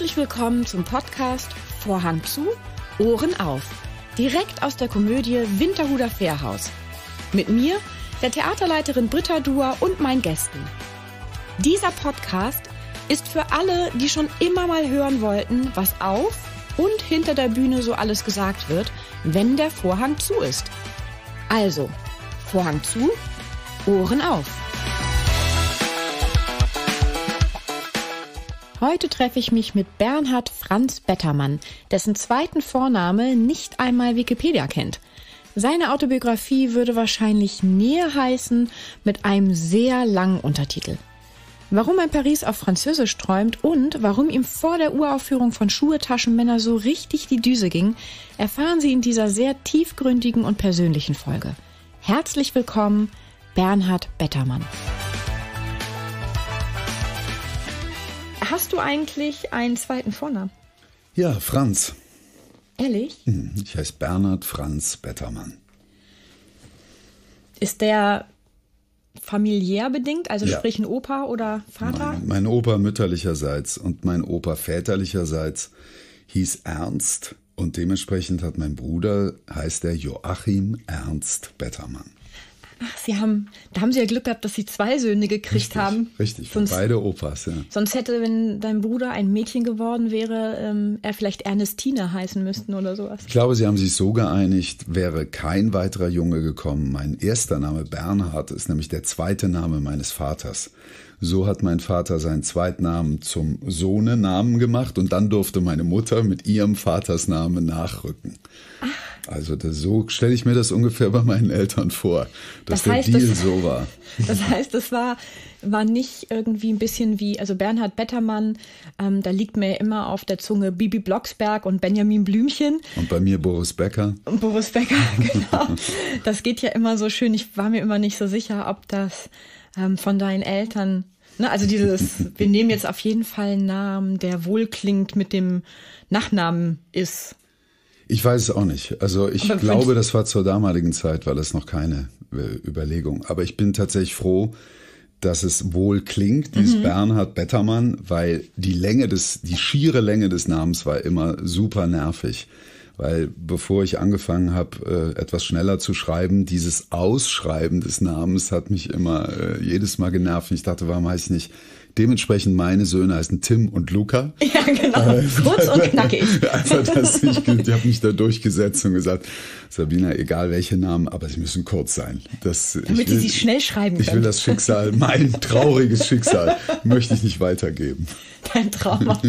Herzlich willkommen zum Podcast Vorhang zu, Ohren auf. Direkt aus der Komödie Winterhuder Fährhaus. Mit mir, der Theaterleiterin Britta Dua und meinen Gästen. Dieser Podcast ist für alle, die schon immer mal hören wollten, was auf und hinter der Bühne so alles gesagt wird, wenn der Vorhang zu ist. Also, Vorhang zu, Ohren auf. Heute treffe ich mich mit Bernhard Franz Bettermann, dessen zweiten Vorname nicht einmal Wikipedia kennt. Seine Autobiografie würde wahrscheinlich näher heißen mit einem sehr langen Untertitel. Warum ein Paris auf Französisch träumt und warum ihm vor der Uraufführung von Schuhe Taschenmänner so richtig die Düse ging, erfahren Sie in dieser sehr tiefgründigen und persönlichen Folge. Herzlich willkommen, Bernhard Bettermann. Hast du eigentlich einen zweiten Vornamen? Ja, Franz. Ehrlich? Mhm, ich heiße Bernhard Franz Bettermann. Ist der familiär bedingt, also ja. sprich ein Opa oder Vater? Mein, mein Opa mütterlicherseits und mein Opa väterlicherseits hieß Ernst und dementsprechend hat mein Bruder, heißt er Joachim Ernst Bettermann. Ach, Sie haben, da haben Sie ja Glück gehabt, dass Sie zwei Söhne gekriegt richtig, haben. Richtig, sonst, beide Opas, ja. Sonst hätte, wenn dein Bruder ein Mädchen geworden wäre, ähm, er vielleicht Ernestine heißen müssten oder sowas. Ich glaube, Sie haben sich so geeinigt, wäre kein weiterer Junge gekommen. Mein erster Name Bernhard ist nämlich der zweite Name meines Vaters. So hat mein Vater seinen Zweitnamen zum Sohnenamen gemacht und dann durfte meine Mutter mit ihrem Vatersnamen nachrücken. Ach. Also das, so stelle ich mir das ungefähr bei meinen Eltern vor, dass das heißt, der Deal das, so war. Das heißt, das war, war nicht irgendwie ein bisschen wie, also Bernhard Bettermann, ähm, da liegt mir immer auf der Zunge Bibi Blocksberg und Benjamin Blümchen. Und bei mir Boris Becker. Und Boris Becker, genau. Das geht ja immer so schön. Ich war mir immer nicht so sicher, ob das ähm, von deinen Eltern. Ne? Also dieses, wir nehmen jetzt auf jeden Fall einen Namen, der wohlklingt mit dem Nachnamen ist. Ich weiß es auch nicht. Also ich Aber glaube, das war zur damaligen Zeit, war das noch keine äh, Überlegung. Aber ich bin tatsächlich froh, dass es wohl klingt, dieses mhm. Bernhard Bettermann, weil die Länge des, die schiere Länge des Namens war immer super nervig weil bevor ich angefangen habe, äh, etwas schneller zu schreiben, dieses Ausschreiben des Namens hat mich immer äh, jedes Mal genervt. Ich dachte, warum heißt ich nicht Dementsprechend meine Söhne heißen Tim und Luca. Ja, genau. Äh, kurz und knackig. Also ich, ich habe mich da durchgesetzt und gesagt, Sabina, egal welche Namen, aber sie müssen kurz sein. Das, Damit will, sie schnell schreiben können. Ich will das Schicksal, mein trauriges Schicksal, möchte ich nicht weitergeben. Dein Trauma.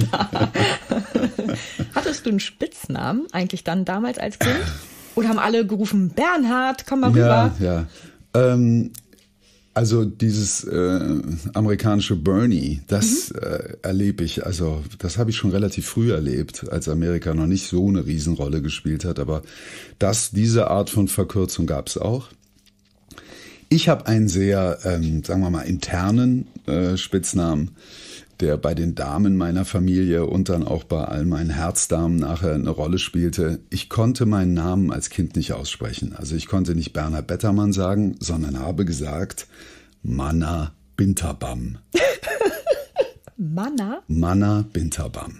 Hattest du einen Spitznamen eigentlich dann damals als Kind? Oder haben alle gerufen, Bernhard, komm mal rüber? Ja, ja. Ähm, also dieses äh, amerikanische Bernie, das mhm. äh, erlebe ich, also das habe ich schon relativ früh erlebt, als Amerika noch nicht so eine Riesenrolle gespielt hat, aber das, diese Art von Verkürzung gab es auch. Ich habe einen sehr, ähm, sagen wir mal, internen äh, Spitznamen der bei den Damen meiner Familie und dann auch bei all meinen Herzdamen nachher eine Rolle spielte. Ich konnte meinen Namen als Kind nicht aussprechen. Also ich konnte nicht Bernhard Bettermann sagen, sondern habe gesagt Manna Binterbam. Manna? Manna Binterbam.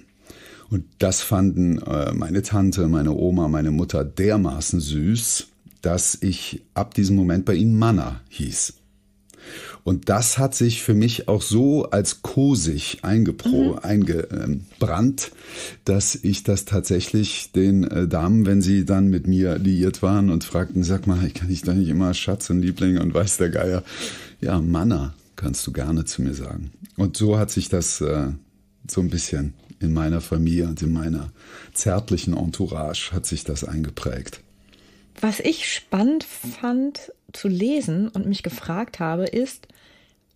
Und das fanden äh, meine Tante, meine Oma, meine Mutter dermaßen süß, dass ich ab diesem Moment bei ihnen Manna hieß. Und das hat sich für mich auch so als kosig mhm. eingebrannt, dass ich das tatsächlich den äh, Damen, wenn sie dann mit mir liiert waren und fragten, sag mal, ich kann ich da nicht immer Schatz und Liebling und weiß der Geier? Ja, Manner kannst du gerne zu mir sagen. Und so hat sich das äh, so ein bisschen in meiner Familie und in meiner zärtlichen Entourage hat sich das eingeprägt. Was ich spannend fand zu lesen und mich gefragt habe, ist,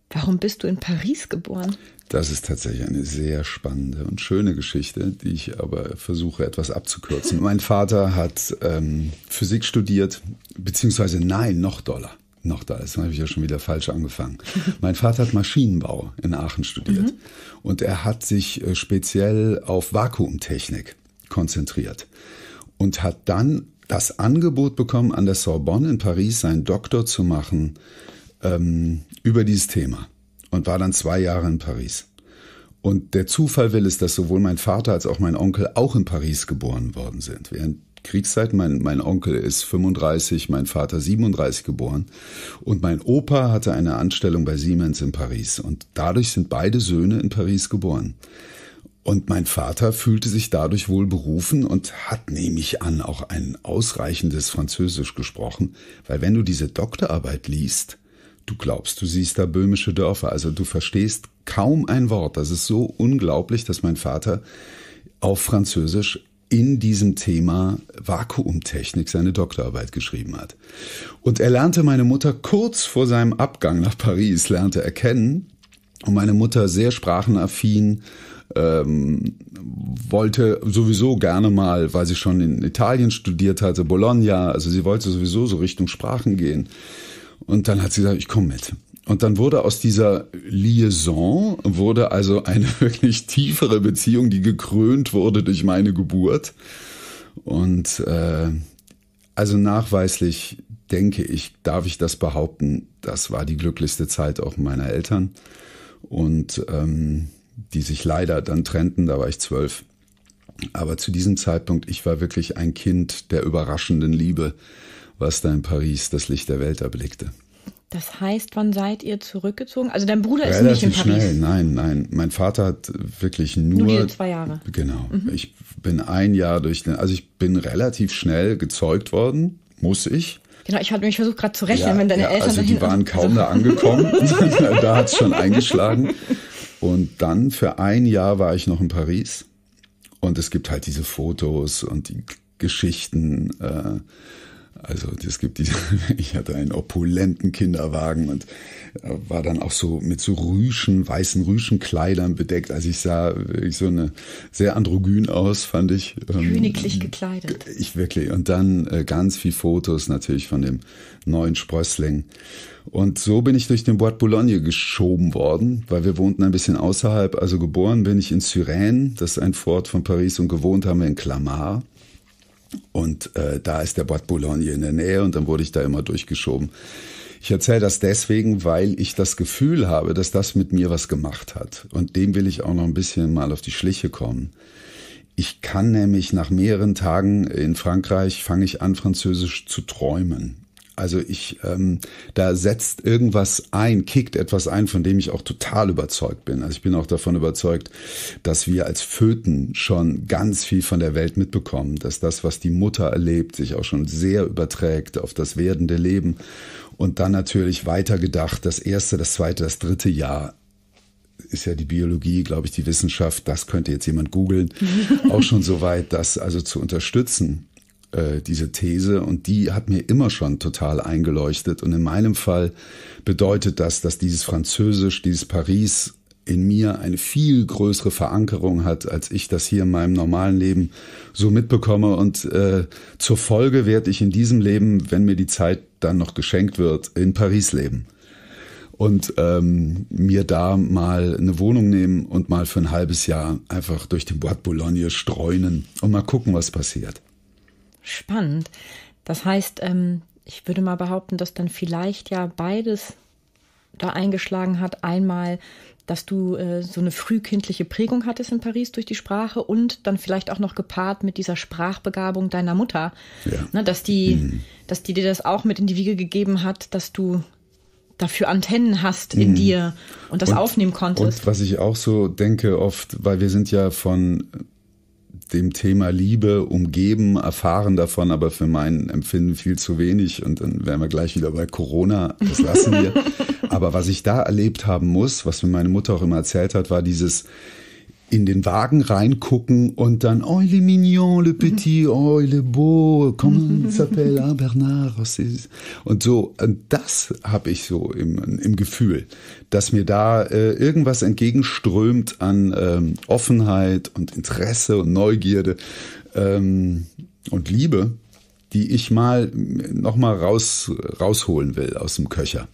warum bist du in Paris geboren? Das ist tatsächlich eine sehr spannende und schöne Geschichte, die ich aber versuche etwas abzukürzen. mein Vater hat ähm, Physik studiert, beziehungsweise nein, noch doller. Noch da ist, habe ich ja schon wieder falsch angefangen. mein Vater hat Maschinenbau in Aachen studiert mhm. und er hat sich äh, speziell auf Vakuumtechnik konzentriert und hat dann das Angebot bekommen, an der Sorbonne in Paris seinen Doktor zu machen ähm, über dieses Thema und war dann zwei Jahre in Paris. Und der Zufall will es, dass sowohl mein Vater als auch mein Onkel auch in Paris geboren worden sind. Während Kriegszeit, mein, mein Onkel ist 35, mein Vater 37 geboren. Und mein Opa hatte eine Anstellung bei Siemens in Paris. Und dadurch sind beide Söhne in Paris geboren. Und mein Vater fühlte sich dadurch wohl berufen und hat, nehme ich an, auch ein ausreichendes Französisch gesprochen, weil wenn du diese Doktorarbeit liest, du glaubst, du siehst da böhmische Dörfer, also du verstehst kaum ein Wort. Das ist so unglaublich, dass mein Vater auf Französisch in diesem Thema Vakuumtechnik seine Doktorarbeit geschrieben hat. Und er lernte meine Mutter kurz vor seinem Abgang nach Paris, lernte er kennen. Und meine Mutter sehr sprachenaffin ähm, wollte sowieso gerne mal, weil sie schon in Italien studiert hatte, Bologna, also sie wollte sowieso so Richtung Sprachen gehen. Und dann hat sie gesagt, ich komme mit. Und dann wurde aus dieser Liaison, wurde also eine wirklich tiefere Beziehung, die gekrönt wurde durch meine Geburt. Und äh, also nachweislich denke ich, darf ich das behaupten, das war die glücklichste Zeit auch meiner Eltern. Und ähm, die sich leider dann trennten, da war ich zwölf. Aber zu diesem Zeitpunkt, ich war wirklich ein Kind der überraschenden Liebe, was da in Paris das Licht der Welt erblickte. Das heißt, wann seid ihr zurückgezogen? Also dein Bruder Relativ ist nicht in Paris. Schnell. Nein, nein. Mein Vater hat wirklich nur. Nur zwei Jahre. Genau. Mhm. Ich bin ein Jahr durch den. Also ich bin relativ schnell gezeugt worden, muss ich. Genau, ich habe mich versucht gerade zu rechnen, ja, wenn deine ja, Eltern. Also die waren kaum da angekommen. da hat es schon eingeschlagen. Und dann für ein Jahr war ich noch in Paris. Und es gibt halt diese Fotos und die Geschichten. Äh, also es gibt diese, ich hatte einen opulenten Kinderwagen und äh, war dann auch so mit so Rüschen, weißen Rüschenkleidern bedeckt. Also ich sah wirklich so eine sehr androgyn aus, fand ich. Ähm, Königlich ähm, gekleidet. Ich wirklich. Und dann äh, ganz viele Fotos natürlich von dem neuen Sprössling. Und so bin ich durch den Bois de Boulogne geschoben worden, weil wir wohnten ein bisschen außerhalb. Also geboren bin ich in Syrene, das ist ein Fort von Paris, und gewohnt haben wir in Clamart. Und äh, da ist der Bois de Boulogne in der Nähe und dann wurde ich da immer durchgeschoben. Ich erzähle das deswegen, weil ich das Gefühl habe, dass das mit mir was gemacht hat. Und dem will ich auch noch ein bisschen mal auf die Schliche kommen. Ich kann nämlich nach mehreren Tagen in Frankreich fange ich an, Französisch zu träumen. Also ich, ähm, da setzt irgendwas ein, kickt etwas ein, von dem ich auch total überzeugt bin. Also ich bin auch davon überzeugt, dass wir als Föten schon ganz viel von der Welt mitbekommen, dass das, was die Mutter erlebt, sich auch schon sehr überträgt auf das werdende Leben und dann natürlich weitergedacht, das erste, das zweite, das dritte Jahr ist ja die Biologie, glaube ich, die Wissenschaft, das könnte jetzt jemand googeln, auch schon so weit, das also zu unterstützen äh, diese These und die hat mir immer schon total eingeleuchtet. Und in meinem Fall bedeutet das, dass dieses Französisch, dieses Paris in mir eine viel größere Verankerung hat, als ich das hier in meinem normalen Leben so mitbekomme. Und äh, zur Folge werde ich in diesem Leben, wenn mir die Zeit dann noch geschenkt wird, in Paris leben. Und ähm, mir da mal eine Wohnung nehmen und mal für ein halbes Jahr einfach durch den Bois de Boulogne streunen und mal gucken, was passiert. Spannend. Das heißt, ähm, ich würde mal behaupten, dass dann vielleicht ja beides da eingeschlagen hat. Einmal, dass du äh, so eine frühkindliche Prägung hattest in Paris durch die Sprache und dann vielleicht auch noch gepaart mit dieser Sprachbegabung deiner Mutter. Ja. Ne, dass, die, mhm. dass die dir das auch mit in die Wiege gegeben hat, dass du dafür Antennen hast in mhm. dir und das und, aufnehmen konntest. Und was ich auch so denke oft, weil wir sind ja von dem Thema Liebe umgeben, erfahren davon, aber für mein Empfinden viel zu wenig. Und dann wären wir gleich wieder bei Corona. Das lassen wir. aber was ich da erlebt haben muss, was mir meine Mutter auch immer erzählt hat, war dieses, in den Wagen reingucken und dann, oh, il est mignon, le petit, mhm. oh, il est beau, comment mhm. s'appelle, ah, Bernard. Oh, und so, und das habe ich so im, im Gefühl, dass mir da äh, irgendwas entgegenströmt an ähm, Offenheit und Interesse und Neugierde ähm, und Liebe, die ich mal äh, nochmal raus, rausholen will aus dem Köcher.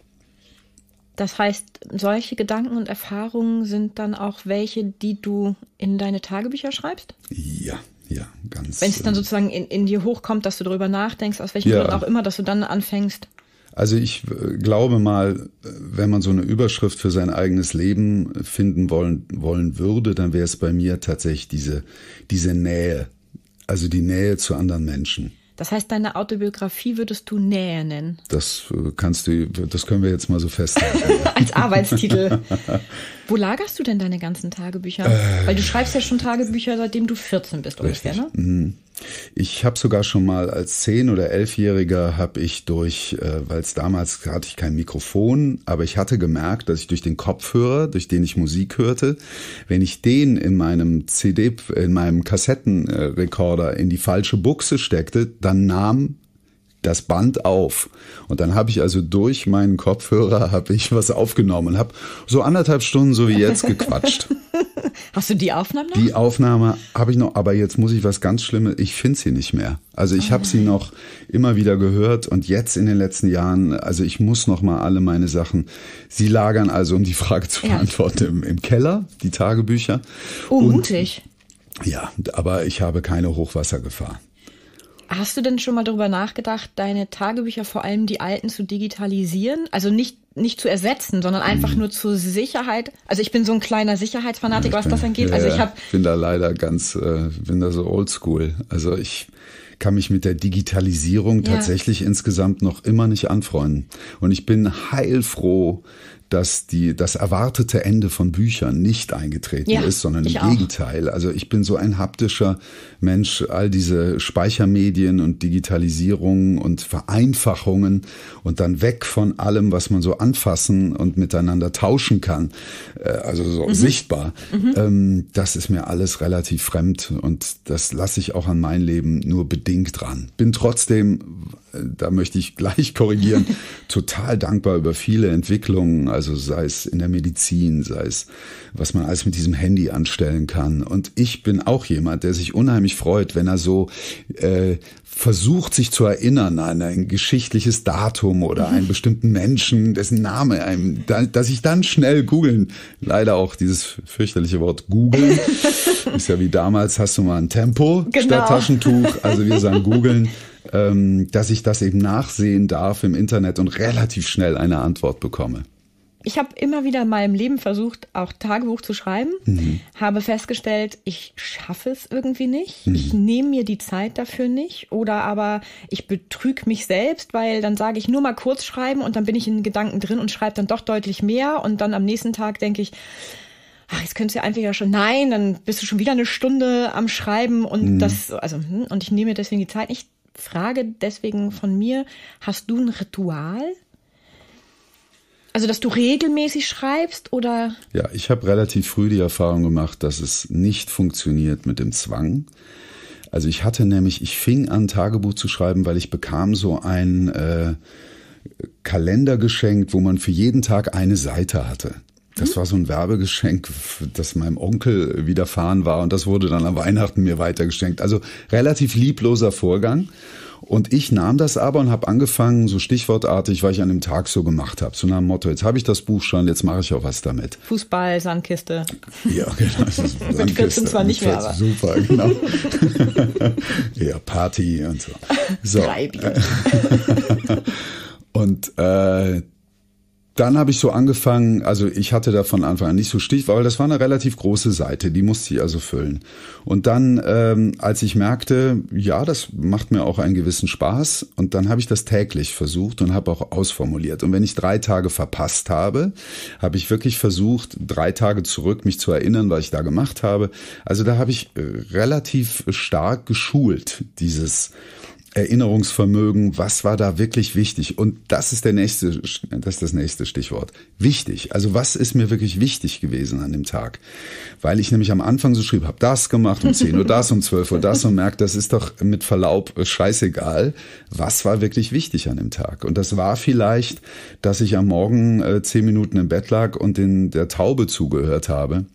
Das heißt, solche Gedanken und Erfahrungen sind dann auch welche, die du in deine Tagebücher schreibst? Ja, ja, ganz. Wenn es dann ähm, sozusagen in, in dir hochkommt, dass du darüber nachdenkst, aus welchem ja. Grund auch immer, dass du dann anfängst. Also ich äh, glaube mal, wenn man so eine Überschrift für sein eigenes Leben finden wollen, wollen würde, dann wäre es bei mir tatsächlich diese, diese Nähe, also die Nähe zu anderen Menschen. Das heißt, deine Autobiografie würdest du Nähe nennen. Das äh, kannst du, das können wir jetzt mal so festhalten. Als Arbeitstitel. Wo lagerst du denn deine ganzen Tagebücher? Äh, Weil du schreibst ja schon Tagebücher, seitdem du 14 bist richtig. ungefähr, ne? Mhm. Ich habe sogar schon mal als zehn oder elfjähriger habe ich durch, äh, weil es damals hatte ich kein Mikrofon, aber ich hatte gemerkt, dass ich durch den Kopfhörer, durch den ich Musik hörte, wenn ich den in meinem CD, in meinem Kassettenrekorder in die falsche Buchse steckte, dann nahm das Band auf. Und dann habe ich also durch meinen Kopfhörer habe ich was aufgenommen und habe so anderthalb Stunden so wie jetzt gequatscht. Hast du die Aufnahme noch? Die Aufnahme habe ich noch, aber jetzt muss ich was ganz Schlimmes, ich finde sie nicht mehr. Also ich oh habe sie noch immer wieder gehört und jetzt in den letzten Jahren, also ich muss noch mal alle meine Sachen, sie lagern also, um die Frage zu beantworten, ja. im, im, Keller, die Tagebücher. Oh, mutig. Ja, aber ich habe keine Hochwassergefahr. Hast du denn schon mal darüber nachgedacht, deine Tagebücher, vor allem die alten, zu digitalisieren? Also nicht, nicht zu ersetzen, sondern einfach nur zur Sicherheit. Also ich bin so ein kleiner Sicherheitsfanatiker, was das angeht. Ja, also ich hab, bin da leider ganz, äh, bin da so oldschool. Also ich kann mich mit der Digitalisierung ja. tatsächlich insgesamt noch immer nicht anfreunden. Und ich bin heilfroh, dass die, das erwartete Ende von Büchern nicht eingetreten ja, ist, sondern im auch. Gegenteil. Also ich bin so ein haptischer Mensch. All diese Speichermedien und Digitalisierung und Vereinfachungen und dann weg von allem, was man so anfassen und miteinander tauschen kann, äh, also so mhm. sichtbar, mhm. Ähm, das ist mir alles relativ fremd und das lasse ich auch an mein Leben nur bedingt dran. Bin trotzdem da möchte ich gleich korrigieren, total dankbar über viele Entwicklungen, also sei es in der Medizin, sei es, was man alles mit diesem Handy anstellen kann. Und ich bin auch jemand, der sich unheimlich freut, wenn er so äh, versucht, sich zu erinnern an ein geschichtliches Datum oder einen bestimmten Menschen, dessen Name einem, da, dass ich dann schnell googeln, leider auch dieses fürchterliche Wort googeln, ist ja wie damals, hast du mal ein Tempo genau. statt Taschentuch, also wir sagen googeln ähm, dass ich das eben nachsehen darf im Internet und relativ schnell eine Antwort bekomme. Ich habe immer wieder in meinem Leben versucht, auch Tagebuch zu schreiben, mhm. habe festgestellt, ich schaffe es irgendwie nicht. Mhm. Ich nehme mir die Zeit dafür nicht oder aber ich betrüge mich selbst, weil dann sage ich nur mal kurz schreiben und dann bin ich in Gedanken drin und schreibe dann doch deutlich mehr und dann am nächsten Tag denke ich, ach, jetzt könntest du ja einfach ja schon, nein, dann bist du schon wieder eine Stunde am Schreiben und mhm. das, also, hm, und ich nehme mir deswegen die Zeit nicht. Frage deswegen von mir, hast du ein Ritual? Also, dass du regelmäßig schreibst oder? Ja, ich habe relativ früh die Erfahrung gemacht, dass es nicht funktioniert mit dem Zwang. Also ich hatte nämlich, ich fing an, Tagebuch zu schreiben, weil ich bekam so ein äh, Kalender geschenkt, wo man für jeden Tag eine Seite hatte. Das war so ein Werbegeschenk, das meinem Onkel widerfahren war und das wurde dann an Weihnachten mir weitergeschenkt. Also relativ liebloser Vorgang. Und ich nahm das aber und habe angefangen, so stichwortartig, weil ich an dem Tag so gemacht habe, So nach dem Motto, jetzt habe ich das Buch schon, jetzt mache ich auch was damit. Fußball, Sandkiste. Ja, genau. Sandkiste. Mit 14 zwar nicht mehr, aber. Super, genau. ja, Party und so. so. und äh, dann habe ich so angefangen, also ich hatte da von Anfang an nicht so Stich, weil das war eine relativ große Seite, die musste ich also füllen. Und dann, ähm, als ich merkte, ja, das macht mir auch einen gewissen Spaß, und dann habe ich das täglich versucht und habe auch ausformuliert. Und wenn ich drei Tage verpasst habe, habe ich wirklich versucht, drei Tage zurück mich zu erinnern, was ich da gemacht habe. Also da habe ich äh, relativ stark geschult, dieses Erinnerungsvermögen, was war da wirklich wichtig? Und das ist der nächste, das ist das nächste Stichwort. Wichtig. Also was ist mir wirklich wichtig gewesen an dem Tag? Weil ich nämlich am Anfang so schrieb, habe das gemacht, um 10 Uhr das, um 12 Uhr das und merkt, das ist doch mit Verlaub scheißegal. Was war wirklich wichtig an dem Tag? Und das war vielleicht, dass ich am Morgen äh, zehn Minuten im Bett lag und den, der Taube zugehört habe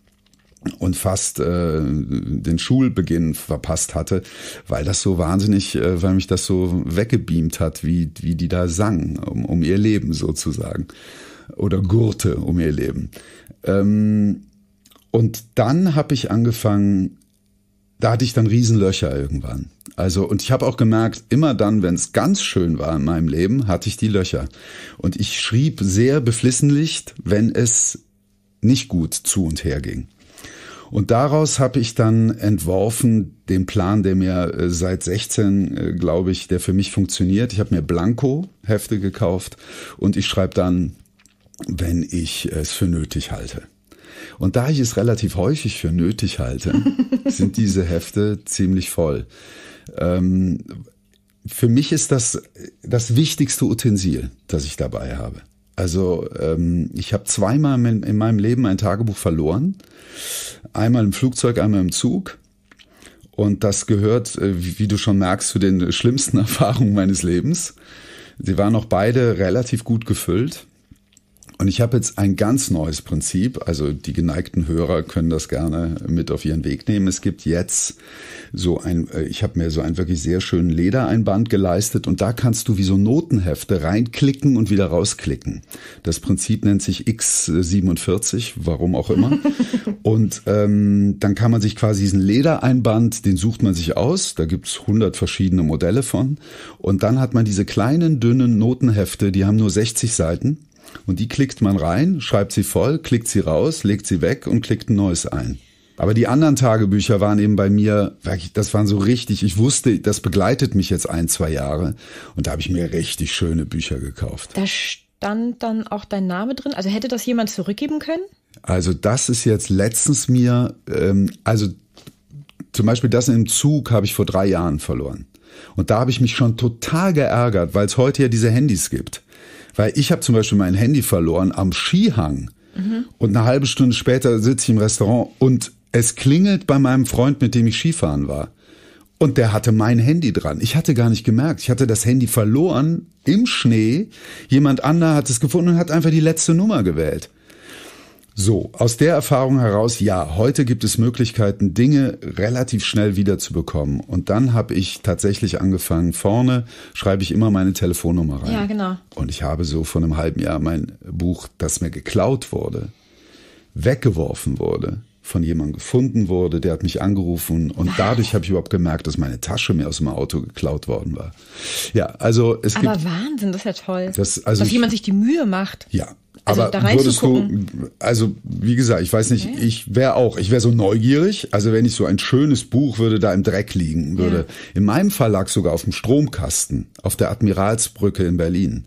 und fast äh, den Schulbeginn verpasst hatte, weil das so wahnsinnig, äh, weil mich das so weggebeamt hat, wie, wie die da sangen, um, um ihr Leben sozusagen. Oder Gurte um ihr Leben. Ähm, und dann habe ich angefangen, da hatte ich dann Riesenlöcher irgendwann. Also, und ich habe auch gemerkt, immer dann, wenn es ganz schön war in meinem Leben, hatte ich die Löcher. Und ich schrieb sehr beflissenlicht, wenn es nicht gut zu und her ging. Und daraus habe ich dann entworfen den Plan, der mir äh, seit 16, äh, glaube ich, der für mich funktioniert. Ich habe mir Blanko-Hefte gekauft und ich schreibe dann, wenn ich es für nötig halte. Und da ich es relativ häufig für nötig halte, sind diese Hefte ziemlich voll. Ähm, für mich ist das das wichtigste Utensil, das ich dabei habe. Also ähm, ich habe zweimal in, in meinem Leben ein Tagebuch verloren. Einmal im Flugzeug, einmal im Zug. Und das gehört, äh, wie du schon merkst, zu den schlimmsten Erfahrungen meines Lebens. Sie waren auch beide relativ gut gefüllt. Und ich habe jetzt ein ganz neues Prinzip, also die geneigten Hörer können das gerne mit auf ihren Weg nehmen. Es gibt jetzt so ein, äh, ich habe mir so einen wirklich sehr schönen Ledereinband geleistet und da kannst du wie so Notenhefte reinklicken und wieder rausklicken. Das Prinzip nennt sich X47, warum auch immer. und ähm, dann kann man sich quasi diesen Ledereinband, den sucht man sich aus, da gibt's 100 verschiedene Modelle von und dann hat man diese kleinen, dünnen Notenhefte, die haben nur 60 Seiten. Und die klickt man rein, schreibt sie voll, klickt sie raus, legt sie weg und klickt ein neues ein. Aber die anderen Tagebücher waren eben bei mir, das waren so richtig, ich wusste, das begleitet mich jetzt ein, zwei Jahre. Und da habe ich mir richtig schöne Bücher gekauft. Da stand dann auch dein Name drin. Also hätte das jemand zurückgeben können? Also das ist jetzt letztens mir, ähm, also zum Beispiel das im Zug habe ich vor drei Jahren verloren. Und da habe ich mich schon total geärgert, weil es heute ja diese Handys gibt. Weil ich habe zum Beispiel mein Handy verloren am Skihang. Mhm. Und eine halbe Stunde später sitze ich im Restaurant und es klingelt bei meinem Freund, mit dem ich Skifahren war. Und der hatte mein Handy dran. Ich hatte gar nicht gemerkt. Ich hatte das Handy verloren im Schnee. Jemand anderer hat es gefunden und hat einfach die letzte Nummer gewählt. So, aus der Erfahrung heraus, ja, heute gibt es Möglichkeiten, Dinge relativ schnell wiederzubekommen. Und dann habe ich tatsächlich angefangen, vorne schreibe ich immer meine Telefonnummer rein. Ja, genau. Und ich habe so vor einem halben Jahr mein Buch, das mir geklaut wurde, weggeworfen wurde, von jemandem gefunden wurde, der hat mich angerufen und dadurch habe ich überhaupt gemerkt, dass meine Tasche mir aus dem Auto geklaut worden war. Ja, also es Aber gibt. Aber Wahnsinn, das ist ja toll. Das, also dass ich, jemand sich die Mühe macht. Ja, also aber da rein würdest du, also wie gesagt, ich weiß nicht, okay. ich wäre auch, ich wäre so neugierig, also wenn ich so ein schönes Buch würde da im Dreck liegen würde. Ja. In meinem Fall lag sogar auf dem Stromkasten, auf der Admiralsbrücke in Berlin.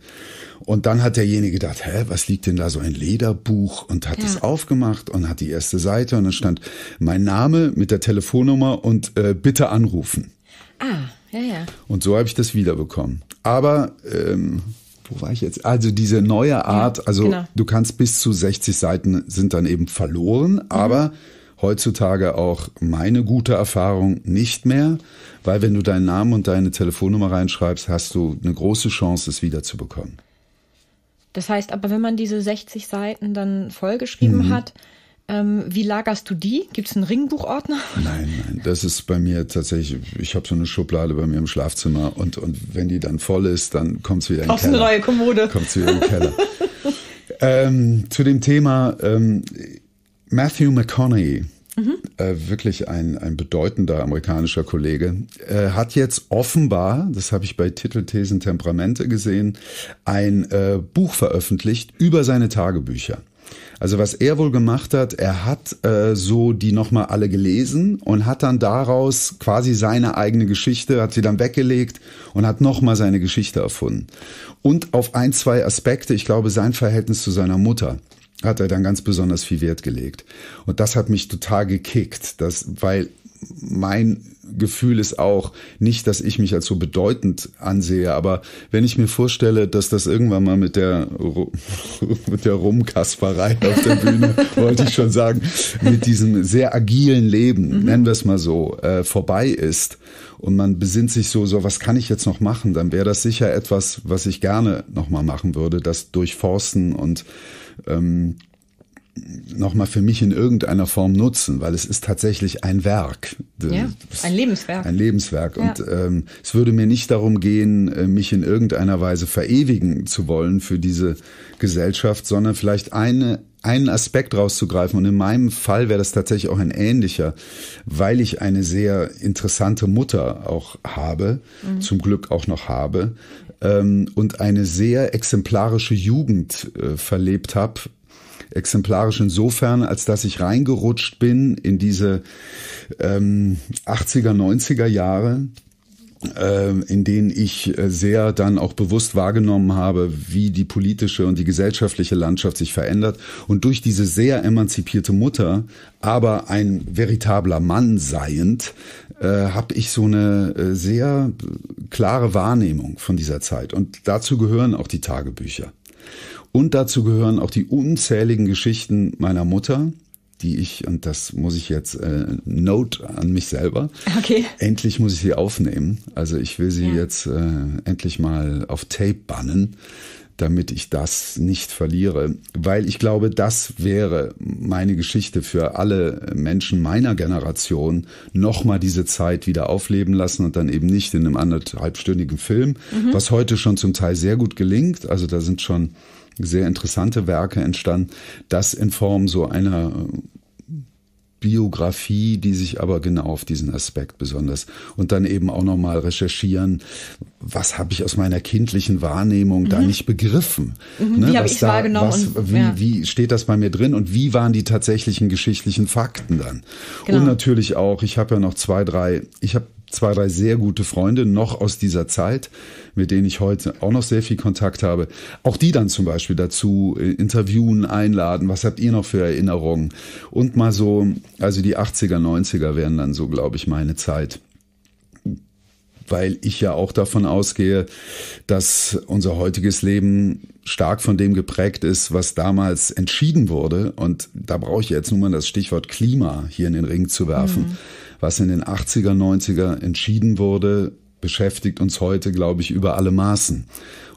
Und dann hat derjenige gedacht, hä, was liegt denn da so ein Lederbuch und hat es aufgemacht und hat die erste Seite und dann stand mein Name mit der Telefonnummer und äh, bitte anrufen. Ah, ja, ja. Und so habe ich das wiederbekommen. Aber ähm, wo war ich jetzt? Also diese neue Art, also genau. du kannst bis zu 60 Seiten sind dann eben verloren, mhm. aber heutzutage auch meine gute Erfahrung nicht mehr, weil wenn du deinen Namen und deine Telefonnummer reinschreibst, hast du eine große Chance, es wiederzubekommen. Das heißt aber, wenn man diese 60 Seiten dann vollgeschrieben mhm. hat, ähm, wie lagerst du die? Gibt es einen Ringbuchordner? Nein, nein, das ist bei mir tatsächlich, ich habe so eine Schublade bei mir im Schlafzimmer und, und wenn die dann voll ist, dann kommt es wieder in den Keller. Auf eine neue Kommode. Kommt es wieder in den Keller. ähm, zu dem Thema ähm, Matthew McConaughey. Mhm. Äh, wirklich ein, ein bedeutender amerikanischer Kollege, äh, hat jetzt offenbar, das habe ich bei Titelthesen Temperamente gesehen, ein äh, Buch veröffentlicht über seine Tagebücher. Also was er wohl gemacht hat, er hat äh, so die nochmal alle gelesen und hat dann daraus quasi seine eigene Geschichte, hat sie dann weggelegt und hat nochmal seine Geschichte erfunden. Und auf ein, zwei Aspekte, ich glaube, sein Verhältnis zu seiner Mutter hat er dann ganz besonders viel Wert gelegt. Und das hat mich total gekickt, dass, weil mein Gefühl ist auch nicht, dass ich mich als so bedeutend ansehe, aber wenn ich mir vorstelle, dass das irgendwann mal mit der mit der Rumkasperei auf der Bühne, wollte ich schon sagen, mit diesem sehr agilen Leben, mhm. nennen wir es mal so, äh, vorbei ist und man besinnt sich so, so was kann ich jetzt noch machen, dann wäre das sicher etwas, was ich gerne nochmal machen würde, das durchforsten und ähm, nochmal für mich in irgendeiner Form nutzen, weil es ist tatsächlich ein Werk. Ja, ein Lebenswerk. Ein Lebenswerk. Ja. Und ähm, es würde mir nicht darum gehen, äh, mich in irgendeiner Weise verewigen zu wollen für diese Gesellschaft, sondern vielleicht eine, einen Aspekt rauszugreifen. Und in meinem Fall wäre das tatsächlich auch ein ähnlicher, weil ich eine sehr interessante Mutter auch habe, mhm. zum Glück auch noch habe, ähm, und eine sehr exemplarische Jugend äh, verlebt habe exemplarisch insofern, als dass ich reingerutscht bin in diese ähm, 80er, 90er Jahre äh, in denen ich äh, sehr dann auch bewusst wahrgenommen habe, wie die politische und die gesellschaftliche Landschaft sich verändert. Und durch diese sehr emanzipierte Mutter, aber ein veritabler Mann seiend, äh, habe ich so eine äh, sehr klare Wahrnehmung von dieser Zeit. Und dazu gehören auch die Tagebücher. Und dazu gehören auch die unzähligen Geschichten meiner Mutter, die ich, und das muss ich jetzt, äh, Note an mich selber. Okay. Endlich muss ich sie aufnehmen. Also ich will sie ja. jetzt äh, endlich mal auf Tape bannen, damit ich das nicht verliere. Weil ich glaube, das wäre meine Geschichte für alle Menschen meiner Generation, nochmal diese Zeit wieder aufleben lassen und dann eben nicht in einem anderthalbstündigen Film, mhm. was heute schon zum Teil sehr gut gelingt. Also da sind schon sehr interessante Werke entstanden. Das in Form so einer äh, Biografie, die sich aber genau auf diesen Aspekt besonders und dann eben auch nochmal recherchieren, was habe ich aus meiner kindlichen Wahrnehmung mhm. da nicht begriffen? Mhm, ne, wie habe ich da, wahrgenommen? Was, wie, ja. wie steht das bei mir drin und wie waren die tatsächlichen geschichtlichen Fakten dann? Genau. Und natürlich auch, ich habe ja noch zwei, drei, ich habe zwei, drei sehr gute Freunde noch aus dieser Zeit, mit denen ich heute auch noch sehr viel Kontakt habe. Auch die dann zum Beispiel dazu äh, interviewen, einladen. Was habt ihr noch für Erinnerungen? Und mal so, also die 80er, 90er wären dann so, glaube ich, meine Zeit. Weil ich ja auch davon ausgehe, dass unser heutiges Leben stark von dem geprägt ist, was damals entschieden wurde. Und da brauche ich jetzt nur mal das Stichwort Klima hier in den Ring zu werfen. Mhm was in den 80er, 90er entschieden wurde, beschäftigt uns heute, glaube ich, über alle Maßen.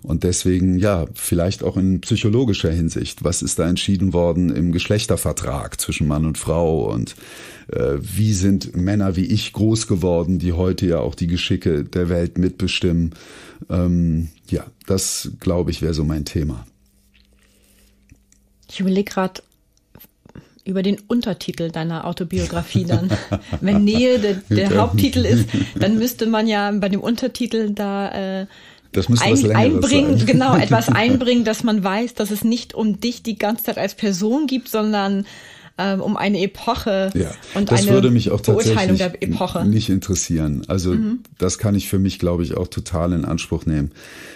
Und deswegen, ja, vielleicht auch in psychologischer Hinsicht. Was ist da entschieden worden im Geschlechtervertrag zwischen Mann und Frau? Und äh, wie sind Männer wie ich groß geworden, die heute ja auch die Geschicke der Welt mitbestimmen? Ähm, ja, das, glaube ich, wäre so mein Thema. Ich überlege gerade, über den Untertitel deiner Autobiografie dann. Wenn Nähe de, der, Haupttitel ist, dann müsste man ja bei dem Untertitel da äh, das müsste ein, was einbringen, sein. genau, etwas einbringen, dass man weiß, dass es nicht um dich die ganze Zeit als Person gibt, sondern ähm, um eine Epoche ja, und das eine würde mich auch Beurteilung der Epoche. Nicht interessieren. Also mhm. das kann ich für mich, glaube ich, auch total in Anspruch nehmen.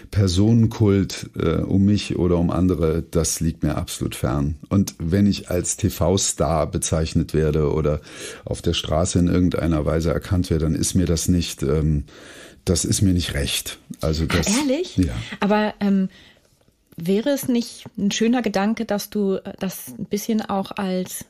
Personenkult äh, um mich oder um andere, das liegt mir absolut fern. Und wenn ich als TV-Star bezeichnet werde oder auf der Straße in irgendeiner Weise erkannt werde, dann ist mir das nicht, ähm, das ist mir nicht recht. Also das, ah, ehrlich? Ja. Aber ähm, wäre es nicht ein schöner Gedanke, dass du das ein bisschen auch als,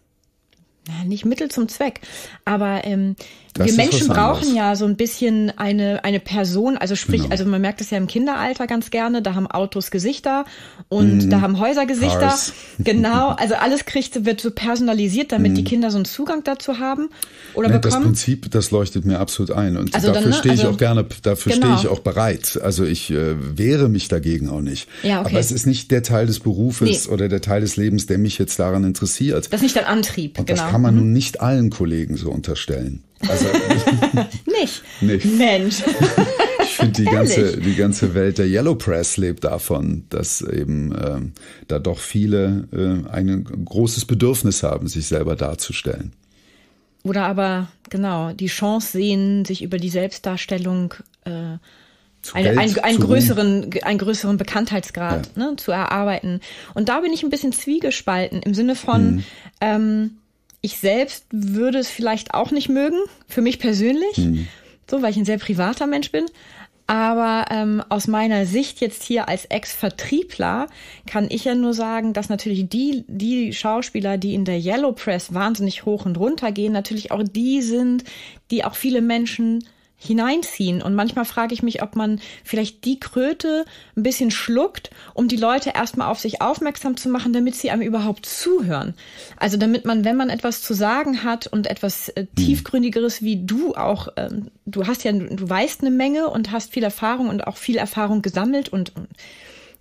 na, nicht Mittel zum Zweck, aber ähm, das wir Menschen brauchen ja so ein bisschen eine, eine Person, also sprich, genau. also man merkt es ja im Kinderalter ganz gerne, da haben Autos Gesichter und mhm. da haben Häuser Gesichter. Cars. Genau, also alles kriegt, wird so personalisiert, damit mhm. die mm. Kinder so einen Zugang dazu haben oder ne, bekommen. Das Prinzip, das leuchtet mir absolut ein und also dafür dann, ne, stehe also, genau. ich auch gerne, dafür genau. stehe ich auch bereit. Also ich äh, wehre mich dagegen auch nicht. Ja, okay. Aber es ist nicht der Teil des Berufes nee. oder der Teil des Lebens, der mich jetzt daran interessiert. Das ist nicht dein Antrieb, und genau. Das kann man mhm. nun nicht allen Kollegen so unterstellen. Also, äh, nicht. nicht. Mensch. Ich finde, die ganze, die ganze Welt der Yellow Press lebt davon, dass eben ähm, da doch viele äh, ein großes Bedürfnis haben, sich selber darzustellen. Oder aber, genau, die Chance sehen, sich über die Selbstdarstellung äh, einen, ein, einen, größeren, einen größeren Bekanntheitsgrad ja. ne, zu erarbeiten. Und da bin ich ein bisschen zwiegespalten im Sinne von, mhm. ähm, ich selbst würde es vielleicht auch nicht mögen, für mich persönlich, mhm. so weil ich ein sehr privater Mensch bin. Aber ähm, aus meiner Sicht jetzt hier als Ex-Vertriebler kann ich ja nur sagen, dass natürlich die, die Schauspieler, die in der Yellow Press wahnsinnig hoch und runter gehen, natürlich auch die sind, die auch viele Menschen hineinziehen. Und manchmal frage ich mich, ob man vielleicht die Kröte ein bisschen schluckt, um die Leute erstmal auf sich aufmerksam zu machen, damit sie einem überhaupt zuhören. Also damit man, wenn man etwas zu sagen hat und etwas äh, mhm. tiefgründigeres wie du auch, ähm, du hast ja, du weißt eine Menge und hast viel Erfahrung und auch viel Erfahrung gesammelt und, und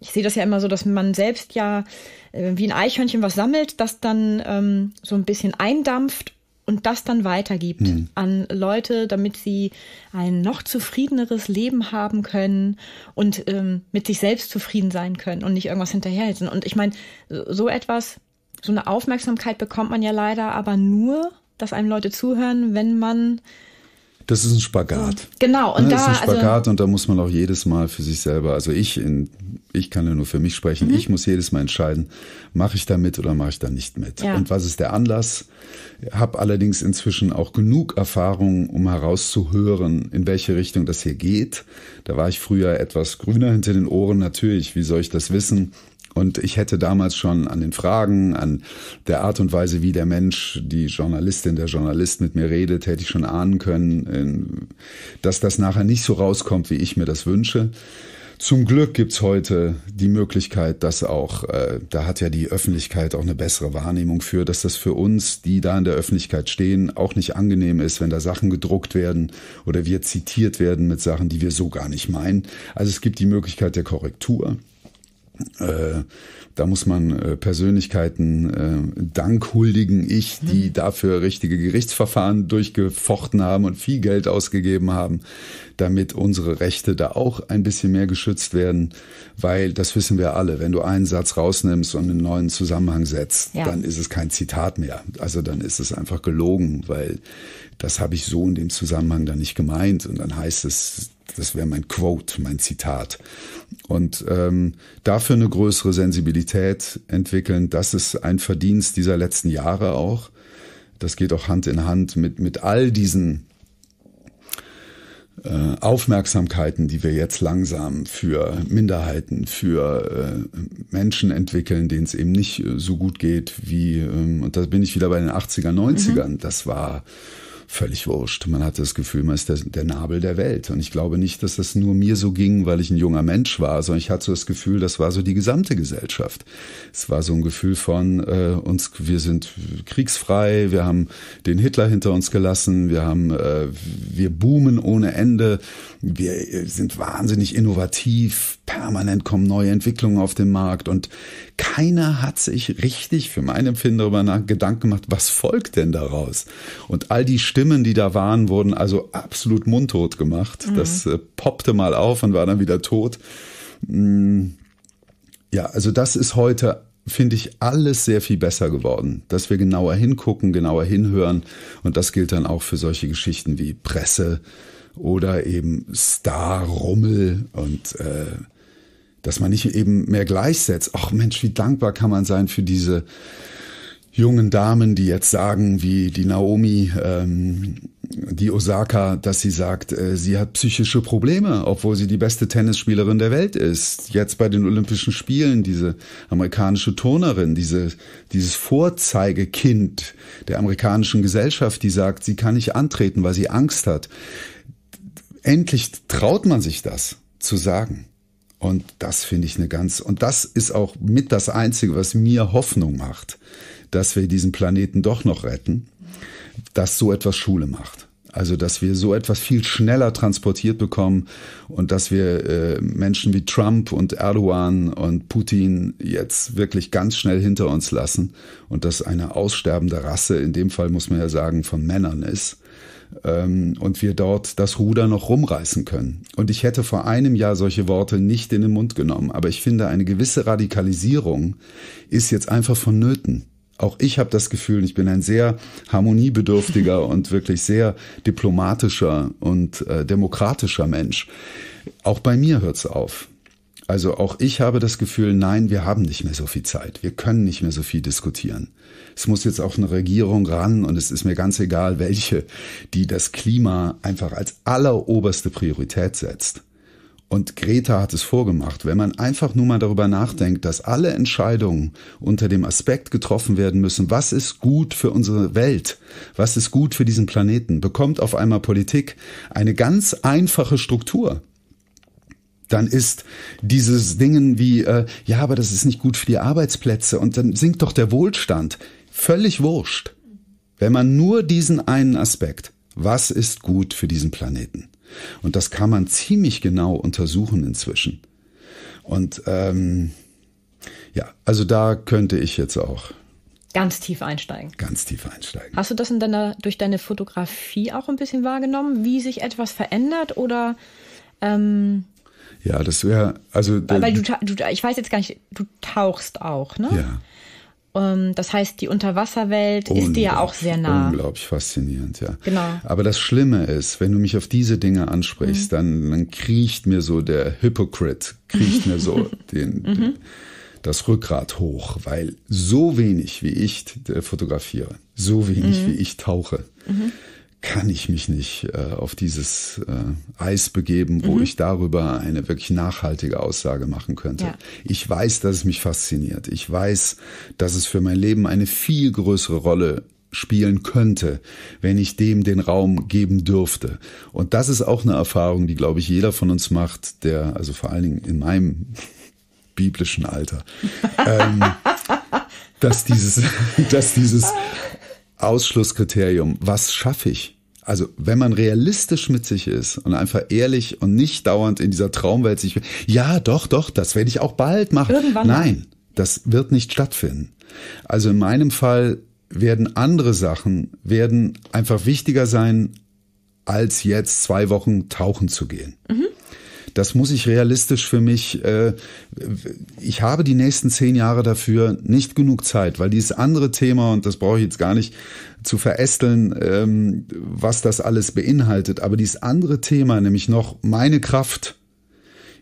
ich sehe das ja immer so, dass man selbst ja äh, wie ein Eichhörnchen was sammelt, das dann ähm, so ein bisschen eindampft und das dann weitergibt mhm. an Leute, damit sie ein noch zufriedeneres Leben haben können und ähm, mit sich selbst zufrieden sein können und nicht irgendwas hinterherhetzen. Und ich meine, so etwas, so eine Aufmerksamkeit bekommt man ja leider aber nur, dass einem Leute zuhören, wenn man das ist ein Spagat. Genau, und ne, da ist ein also Spagat also, und da muss man auch jedes Mal für sich selber, also ich in, ich kann ja nur für mich sprechen, mhm. ich muss jedes Mal entscheiden, mache ich da mit oder mache ich da nicht mit. Ja. Und was ist der Anlass? Hab allerdings inzwischen auch genug Erfahrung, um herauszuhören, in welche Richtung das hier geht. Da war ich früher etwas grüner hinter den Ohren, natürlich, wie soll ich das wissen? Und ich hätte damals schon an den Fragen, an der Art und Weise, wie der Mensch, die Journalistin, der Journalist mit mir redet, hätte ich schon ahnen können, ähm, dass das nachher nicht so rauskommt, wie ich mir das wünsche. Zum Glück gibt's heute die Möglichkeit, dass auch, äh, da hat ja die Öffentlichkeit auch eine bessere Wahrnehmung für, dass das für uns, die da in der Öffentlichkeit stehen, auch nicht angenehm ist, wenn da Sachen gedruckt werden oder wir zitiert werden mit Sachen, die wir so gar nicht meinen. Also es gibt die Möglichkeit der Korrektur. Äh, da muss man äh, Persönlichkeiten äh, Dank huldigen, ich, die mhm. dafür richtige Gerichtsverfahren durchgefochten haben und viel Geld ausgegeben haben, damit unsere Rechte da auch ein bisschen mehr geschützt werden, weil das wissen wir alle, wenn du einen Satz rausnimmst und einen neuen Zusammenhang setzt, ja. dann ist es kein Zitat mehr. Also dann ist es einfach gelogen, weil das habe ich so in dem Zusammenhang dann nicht gemeint und dann heißt es, das wäre mein Quote, mein Zitat. Und ähm, dafür eine größere Sensibilität entwickeln, das ist ein Verdienst dieser letzten Jahre auch. Das geht auch Hand in Hand mit, mit all diesen äh, Aufmerksamkeiten, die wir jetzt langsam für Minderheiten, für äh, Menschen entwickeln, denen es eben nicht äh, so gut geht wie, ähm, und da bin ich wieder bei den 80er, 90ern, mhm. das war völlig wurscht. Man hatte das Gefühl, man ist der, der, Nabel der Welt. Und ich glaube nicht, dass das nur mir so ging, weil ich ein junger Mensch war, sondern ich hatte so das Gefühl, das war so die gesamte Gesellschaft. Es war so ein Gefühl von äh, uns, wir sind kriegsfrei, wir haben den Hitler hinter uns gelassen, wir haben, äh, wir boomen ohne Ende, wir äh, sind wahnsinnig innovativ, permanent kommen neue Entwicklungen auf den Markt und keiner hat sich richtig für mein Empfinden darüber Gedanken gemacht, was folgt denn daraus? Und all die Stimmen, die da waren, wurden also absolut mundtot gemacht. Mhm. Das äh, poppte mal auf und war dann wieder tot. Mm. Ja, also das ist heute finde ich alles sehr viel besser geworden, dass wir genauer hingucken, genauer hinhören und das gilt dann auch für solche Geschichten wie Presse oder eben Star-Rummel und äh, dass man nicht eben mehr gleichsetzt. Ach Mensch, wie dankbar kann man sein für diese jungen Damen, die jetzt sagen, wie die Naomi, ähm, die Osaka, dass sie sagt, äh, sie hat psychische Probleme, obwohl sie die beste Tennisspielerin der Welt ist. Jetzt bei den Olympischen Spielen, diese amerikanische Turnerin, diese, dieses Vorzeigekind der amerikanischen Gesellschaft, die sagt, sie kann nicht antreten, weil sie Angst hat. Endlich traut man sich das zu sagen. Und das finde ich eine ganz, und das ist auch mit das Einzige, was mir Hoffnung macht, dass wir diesen Planeten doch noch retten, dass so etwas Schule macht. Also, dass wir so etwas viel schneller transportiert bekommen und dass wir äh, Menschen wie Trump und Erdogan und Putin jetzt wirklich ganz schnell hinter uns lassen und dass eine aussterbende Rasse, in dem Fall muss man ja sagen, von Männern ist, ähm, und wir dort das Ruder noch rumreißen können. Und ich hätte vor einem Jahr solche Worte nicht in den Mund genommen, aber ich finde, eine gewisse Radikalisierung ist jetzt einfach vonnöten. Auch ich habe das Gefühl, ich bin ein sehr harmoniebedürftiger und wirklich sehr diplomatischer und äh, demokratischer Mensch. Auch bei mir hört es auf. Also auch ich habe das Gefühl, nein, wir haben nicht mehr so viel Zeit. Wir können nicht mehr so viel diskutieren es muss jetzt auch eine Regierung ran und es ist mir ganz egal, welche, die das Klima einfach als alleroberste Priorität setzt. Und Greta hat es vorgemacht. Wenn man einfach nur mal darüber nachdenkt, dass alle Entscheidungen unter dem Aspekt getroffen werden müssen, was ist gut für unsere Welt, was ist gut für diesen Planeten, bekommt auf einmal Politik eine ganz einfache Struktur dann ist dieses Dingen wie, äh, ja, aber das ist nicht gut für die Arbeitsplätze und dann sinkt doch der Wohlstand völlig wurscht, wenn man nur diesen einen Aspekt, was ist gut für diesen Planeten? Und das kann man ziemlich genau untersuchen inzwischen. Und ähm, ja, also da könnte ich jetzt auch ganz tief einsteigen. Ganz tief einsteigen. Hast du das in deiner, durch deine Fotografie auch ein bisschen wahrgenommen, wie sich etwas verändert oder ähm, ja, das wäre also weil, weil äh, du, du, ich weiß jetzt gar nicht, du tauchst auch, ne? Ja. Ähm, das heißt, die Unterwasserwelt ist dir ja auch sehr nah. Unglaublich faszinierend, ja. Genau. Aber das Schlimme ist, wenn du mich auf diese Dinge ansprichst, mhm. dann, dann kriecht mir so der Hypocrite, kriecht mir so den, mhm. den, das Rückgrat hoch, weil so wenig wie ich äh, fotografiere, so wenig mhm. wie ich tauche. Mhm kann ich mich nicht äh, auf dieses äh, Eis begeben, wo mhm. ich darüber eine wirklich nachhaltige Aussage machen könnte. Ja. Ich weiß, dass es mich fasziniert. Ich weiß, dass es für mein Leben eine viel größere Rolle spielen könnte, wenn ich dem den Raum geben dürfte. Und das ist auch eine Erfahrung, die, glaube ich, jeder von uns macht, der, also vor allen Dingen in meinem biblischen Alter, ähm, dass dieses, dass dieses Ausschlusskriterium, was schaffe ich? also wenn man realistisch mit sich ist und einfach ehrlich und nicht dauernd in dieser Traumwelt sich, ja, doch, doch, das werde ich auch bald machen. Irgendwann Nein, das wird nicht stattfinden. Also in meinem Fall werden andere Sachen, werden einfach wichtiger sein, als jetzt zwei Wochen tauchen zu gehen. Mhm. Das muss ich realistisch für mich. Äh, ich habe die nächsten zehn Jahre dafür nicht genug Zeit, weil dieses andere Thema, und das brauche ich jetzt gar nicht zu verästeln, ähm, was das alles beinhaltet, aber dieses andere Thema, nämlich noch meine Kraft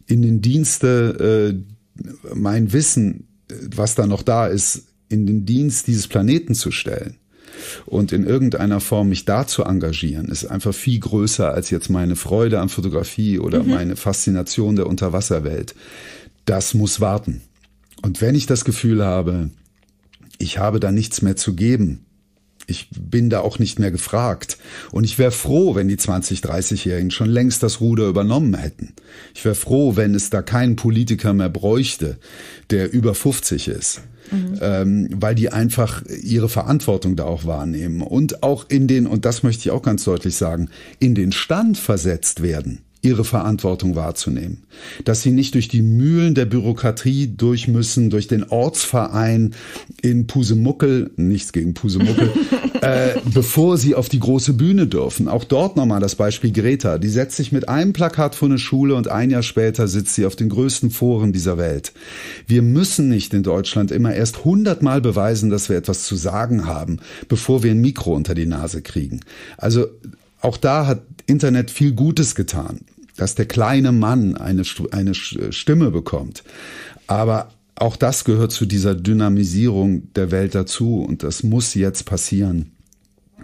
in den Dienste, äh, mein Wissen, äh, was da noch da ist, in den Dienst dieses Planeten zu stellen und in irgendeiner Form mich da zu engagieren, ist einfach viel größer als jetzt meine Freude an Fotografie oder mhm. meine Faszination der Unterwasserwelt. Das muss warten. Und wenn ich das Gefühl habe, ich habe da nichts mehr zu geben, ich bin da auch nicht mehr gefragt. Und ich wäre froh, wenn die 20-, 30-Jährigen schon längst das Ruder übernommen hätten. Ich wäre froh, wenn es da keinen Politiker mehr bräuchte, der über 50 ist. Mhm. Ähm, weil die einfach ihre Verantwortung da auch wahrnehmen und auch in den, und das möchte ich auch ganz deutlich sagen, in den Stand versetzt werden ihre Verantwortung wahrzunehmen. Dass sie nicht durch die Mühlen der Bürokratie durch müssen, durch den Ortsverein in Pusemuckel, nichts gegen Pusemuckel, äh, bevor sie auf die große Bühne dürfen. Auch dort nochmal das Beispiel Greta. Die setzt sich mit einem Plakat vor eine Schule und ein Jahr später sitzt sie auf den größten Foren dieser Welt. Wir müssen nicht in Deutschland immer erst hundertmal beweisen, dass wir etwas zu sagen haben, bevor wir ein Mikro unter die Nase kriegen. Also auch da hat Internet viel Gutes getan dass der kleine Mann eine, eine äh, Stimme bekommt. Aber auch das gehört zu dieser Dynamisierung der Welt dazu und das muss jetzt passieren,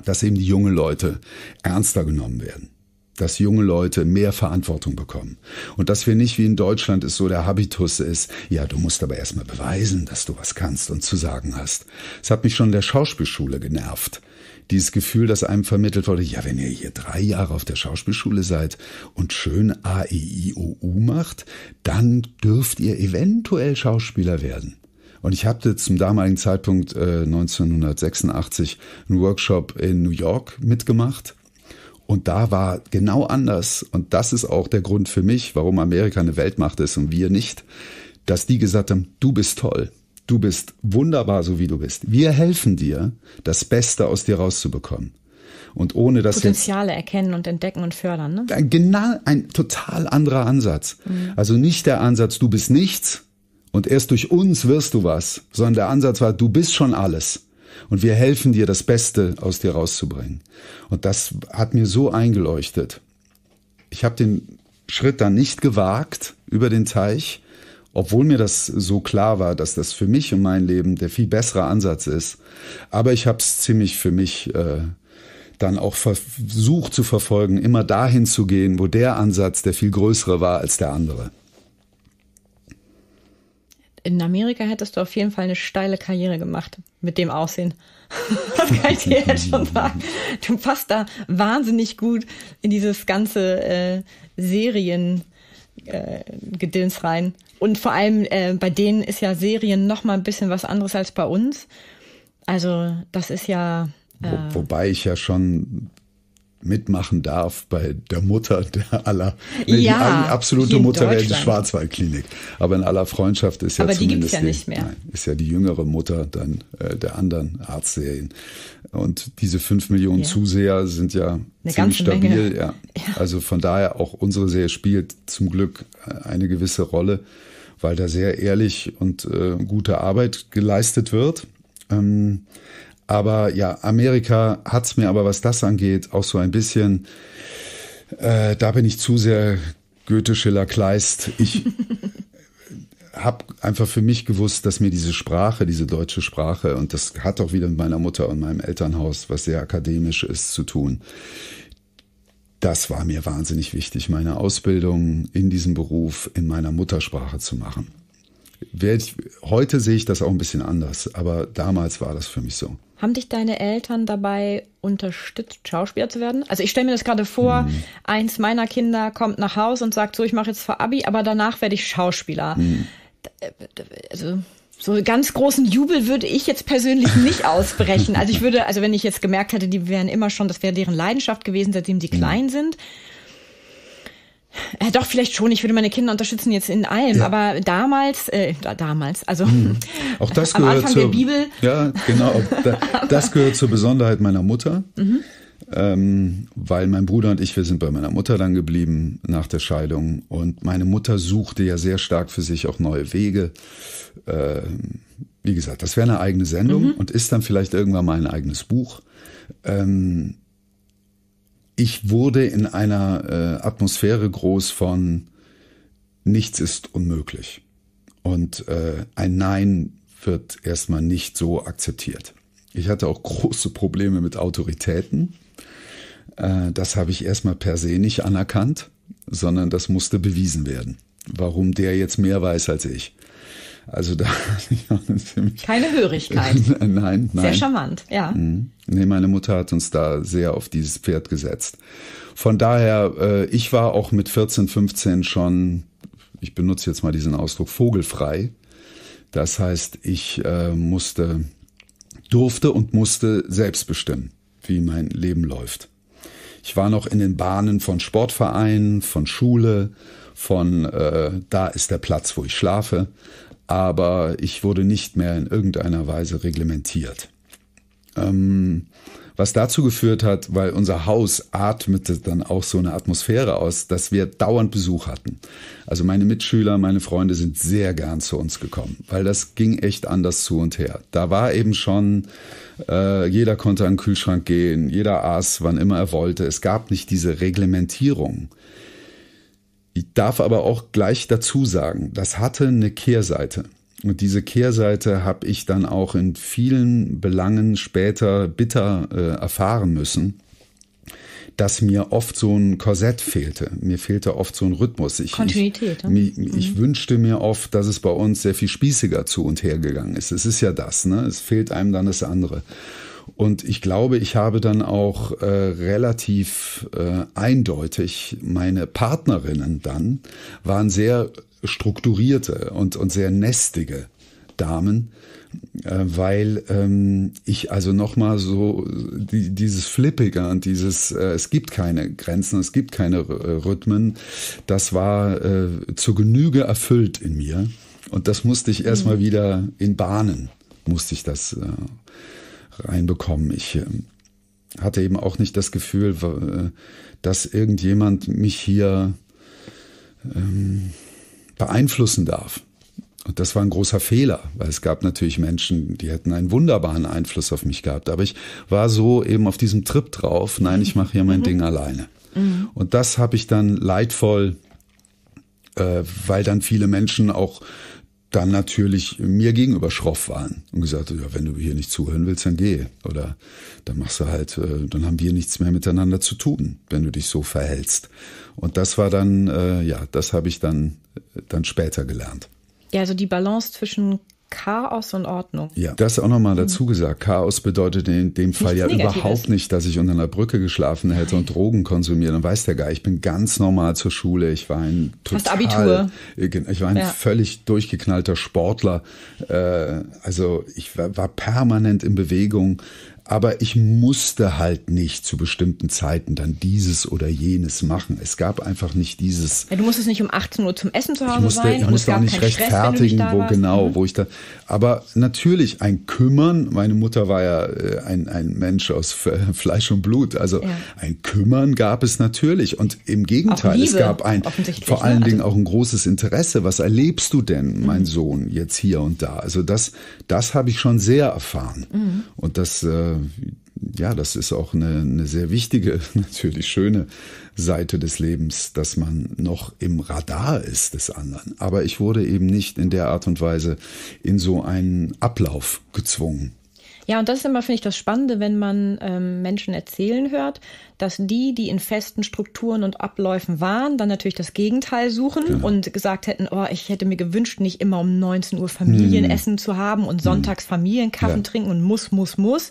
dass eben die jungen Leute ernster genommen werden dass junge Leute mehr Verantwortung bekommen. Und dass wir nicht wie in Deutschland es so der Habitus ist, ja, du musst aber erstmal beweisen, dass du was kannst und zu sagen hast. Es hat mich schon in der Schauspielschule genervt dieses Gefühl, das einem vermittelt wurde, ja, wenn ihr hier drei Jahre auf der Schauspielschule seid und schön A, E, I, O, U macht, dann dürft ihr eventuell Schauspieler werden. Und ich hatte zum damaligen Zeitpunkt äh, 1986 einen Workshop in New York mitgemacht. Und da war genau anders, und das ist auch der Grund für mich, warum Amerika eine Weltmacht ist und wir nicht, dass die gesagt haben, du bist toll, Du bist wunderbar, so wie du bist. Wir helfen dir, das Beste aus dir rauszubekommen. Und ohne dass Potenziale erkennen und entdecken und fördern. Ne? genau, ein total anderer Ansatz. Mhm. Also nicht der Ansatz, du bist nichts und erst durch uns wirst du was, sondern der Ansatz war, du bist schon alles. Und wir helfen dir, das Beste aus dir rauszubringen. Und das hat mir so eingeleuchtet. Ich habe den Schritt dann nicht gewagt über den Teich, obwohl mir das so klar war, dass das für mich und mein Leben der viel bessere Ansatz ist. Aber ich habe es ziemlich für mich äh, dann auch versucht zu verfolgen, immer dahin zu gehen, wo der Ansatz der viel größere war als der andere. In Amerika hättest du auf jeden Fall eine steile Karriere gemacht mit dem Aussehen. Das kann ich dir jetzt schon sagen. Du passt da wahnsinnig gut in dieses ganze äh, Serien äh, Gedöns rein. Und vor allem äh, bei denen ist ja Serien noch mal ein bisschen was anderes als bei uns. Also das ist ja. Äh, Wo, wobei ich ja schon mitmachen darf bei der Mutter der aller, nee, ja, die absolute Mutter wäre die Schwarzwaldklinik. Aber in aller Freundschaft ist ja Aber zumindest die gibt's ja nicht mehr. Nein, ist ja die jüngere Mutter dann äh, der anderen Arztserien. Und diese fünf Millionen ja. Zuseher sind ja Eine ziemlich stabil. Ja. ja. Also von daher auch unsere Serie spielt zum Glück äh, eine gewisse Rolle, weil da sehr ehrlich und äh, gute Arbeit geleistet wird. Ähm, aber ja, Amerika hat es mir aber, was das angeht, auch so ein bisschen, äh, da bin ich zu sehr Goethe, Schiller, Kleist. Ich habe einfach für mich gewusst, dass mir diese Sprache, diese deutsche Sprache, und das hat auch wieder mit meiner Mutter und meinem Elternhaus, was sehr akademisch ist, zu tun. Das war mir wahnsinnig wichtig, meine Ausbildung in diesem Beruf in meiner Muttersprache zu machen. Heute sehe ich das auch ein bisschen anders, aber damals war das für mich so. Haben dich deine Eltern dabei unterstützt, Schauspieler zu werden? Also ich stelle mir das gerade vor, mhm. eins meiner Kinder kommt nach Hause und sagt, so, ich mache jetzt vor Abi, aber danach werde ich Schauspieler. Mhm. Also so ganz großen Jubel würde ich jetzt persönlich nicht ausbrechen. Also ich würde, also wenn ich jetzt gemerkt hätte, die wären immer schon, das wäre deren Leidenschaft gewesen, seitdem die mhm. klein sind, äh, doch, vielleicht schon. Ich würde meine Kinder unterstützen jetzt in allem. Ja. Aber damals, äh, da, damals, also hm. auch das gehört am Anfang zur, der Bibel. Ja, genau. Da, das gehört zur Besonderheit meiner Mutter. Mhm. Ähm, weil mein Bruder und ich, wir sind bei meiner Mutter dann geblieben nach der Scheidung. Und meine Mutter suchte ja sehr stark für sich auch neue Wege. Ähm, wie gesagt, das wäre eine eigene Sendung mhm. und ist dann vielleicht irgendwann mal ein eigenes Buch. Ähm, ich wurde in einer äh, Atmosphäre groß von nichts ist unmöglich. Und äh, ein Nein wird erstmal nicht so akzeptiert. Ich hatte auch große Probleme mit Autoritäten. Äh, das habe ich erstmal per se nicht anerkannt, sondern das musste bewiesen werden, warum der jetzt mehr weiß als ich. Also da ziemlich, keine Hörigkeit. nein, nein. Sehr charmant, ja. Mhm. Nee, meine Mutter hat uns da sehr auf dieses Pferd gesetzt. Von daher, äh, ich war auch mit 14, 15 schon, ich benutze jetzt mal diesen Ausdruck, vogelfrei. Das heißt, ich äh, musste, durfte und musste selbst bestimmen, wie mein Leben läuft. Ich war noch in den Bahnen von Sportvereinen, von Schule, von äh, da ist der Platz, wo ich schlafe aber ich wurde nicht mehr in irgendeiner Weise reglementiert. Ähm, was dazu geführt hat, weil unser Haus atmete dann auch so eine Atmosphäre aus, dass wir dauernd Besuch hatten. Also meine Mitschüler, meine Freunde sind sehr gern zu uns gekommen, weil das ging echt anders zu und her. Da war eben schon, äh, jeder konnte an den Kühlschrank gehen, jeder aß, wann immer er wollte. Es gab nicht diese Reglementierung. Ich darf aber auch gleich dazu sagen, das hatte eine Kehrseite. Und diese Kehrseite habe ich dann auch in vielen Belangen später bitter äh, erfahren müssen dass mir oft so ein Korsett fehlte. Mir fehlte oft so ein Rhythmus. Ich, Kontinuität. Ich, ne? ich, mhm. ich, wünschte mir oft, dass es bei uns sehr viel spießiger zu und her gegangen ist. Es ist ja das, ne? Es fehlt einem dann das andere. Und ich glaube, ich habe dann auch äh, relativ äh, eindeutig meine Partnerinnen dann waren sehr strukturierte und, und sehr nestige Damen, äh, weil ähm, ich also nochmal so die, dieses Flippige und dieses, äh, es gibt keine Grenzen, es gibt keine äh, Rhythmen, das war äh, zu Genüge erfüllt in mir. Und das musste ich erstmal mhm. wieder in Bahnen, musste ich das. Äh, reinbekommen. Ich äh, hatte eben auch nicht das Gefühl, äh, dass irgendjemand mich hier ähm, beeinflussen darf. Und das war ein großer Fehler, weil es gab natürlich Menschen, die hätten einen wunderbaren Einfluss auf mich gehabt. Aber ich war so eben auf diesem Trip drauf, nein, ich mache hier mein mhm. Ding alleine. Mhm. Und das habe ich dann leidvoll, äh, weil dann viele Menschen auch dann natürlich mir gegenüber schroff waren und gesagt, ja, wenn du hier nicht zuhören willst, dann geh. Oder dann machst du halt, äh, dann haben wir nichts mehr miteinander zu tun, wenn du dich so verhältst. Und das war dann, äh, ja, das habe ich dann, äh, dann später gelernt. Ja, also die Balance zwischen Chaos und Ordnung. Ja, das auch nochmal dazu gesagt. Chaos bedeutet in dem Fall Nichts ja Negatives. überhaupt nicht, dass ich unter einer Brücke geschlafen hätte und Drogen konsumiert. Dann weiß der gar, ich bin ganz normal zur Schule. Ich war ein total, Hast Abitur. Äh, ich war ein ja. völlig durchgeknallter Sportler. Äh, also ich war permanent in Bewegung aber ich musste halt nicht zu bestimmten Zeiten dann dieses oder jenes machen. Es gab einfach nicht dieses. Ja, du musstest nicht um 18 Uhr zum Essen zu Hause ich musste, sein. Ich musste auch nicht rechtfertigen, Stress, nicht wo genau, ne? wo ich da. Aber natürlich ein Kümmern. Meine Mutter war ja äh, ein, ein Mensch aus Fleisch und Blut. Also ja. ein Kümmern gab es natürlich. Und im Gegenteil, Liebe, es gab ein vor ne? allen ne? Dingen auch ein großes Interesse. Was erlebst du denn, mhm. mein Sohn, jetzt hier und da? Also das, das habe ich schon sehr erfahren. Mhm. Und das äh, ja, das ist auch eine, eine sehr wichtige, natürlich schöne Seite des Lebens, dass man noch im Radar ist des anderen. Aber ich wurde eben nicht in der Art und Weise in so einen Ablauf gezwungen. Ja, und das ist immer, finde ich, das Spannende, wenn man ähm, Menschen erzählen hört, dass die, die in festen Strukturen und Abläufen waren, dann natürlich das Gegenteil suchen genau. und gesagt hätten, oh, ich hätte mir gewünscht, nicht immer um 19 Uhr Familienessen hm. zu haben und sonntags hm. Familienkaffen ja. trinken und muss, muss, muss.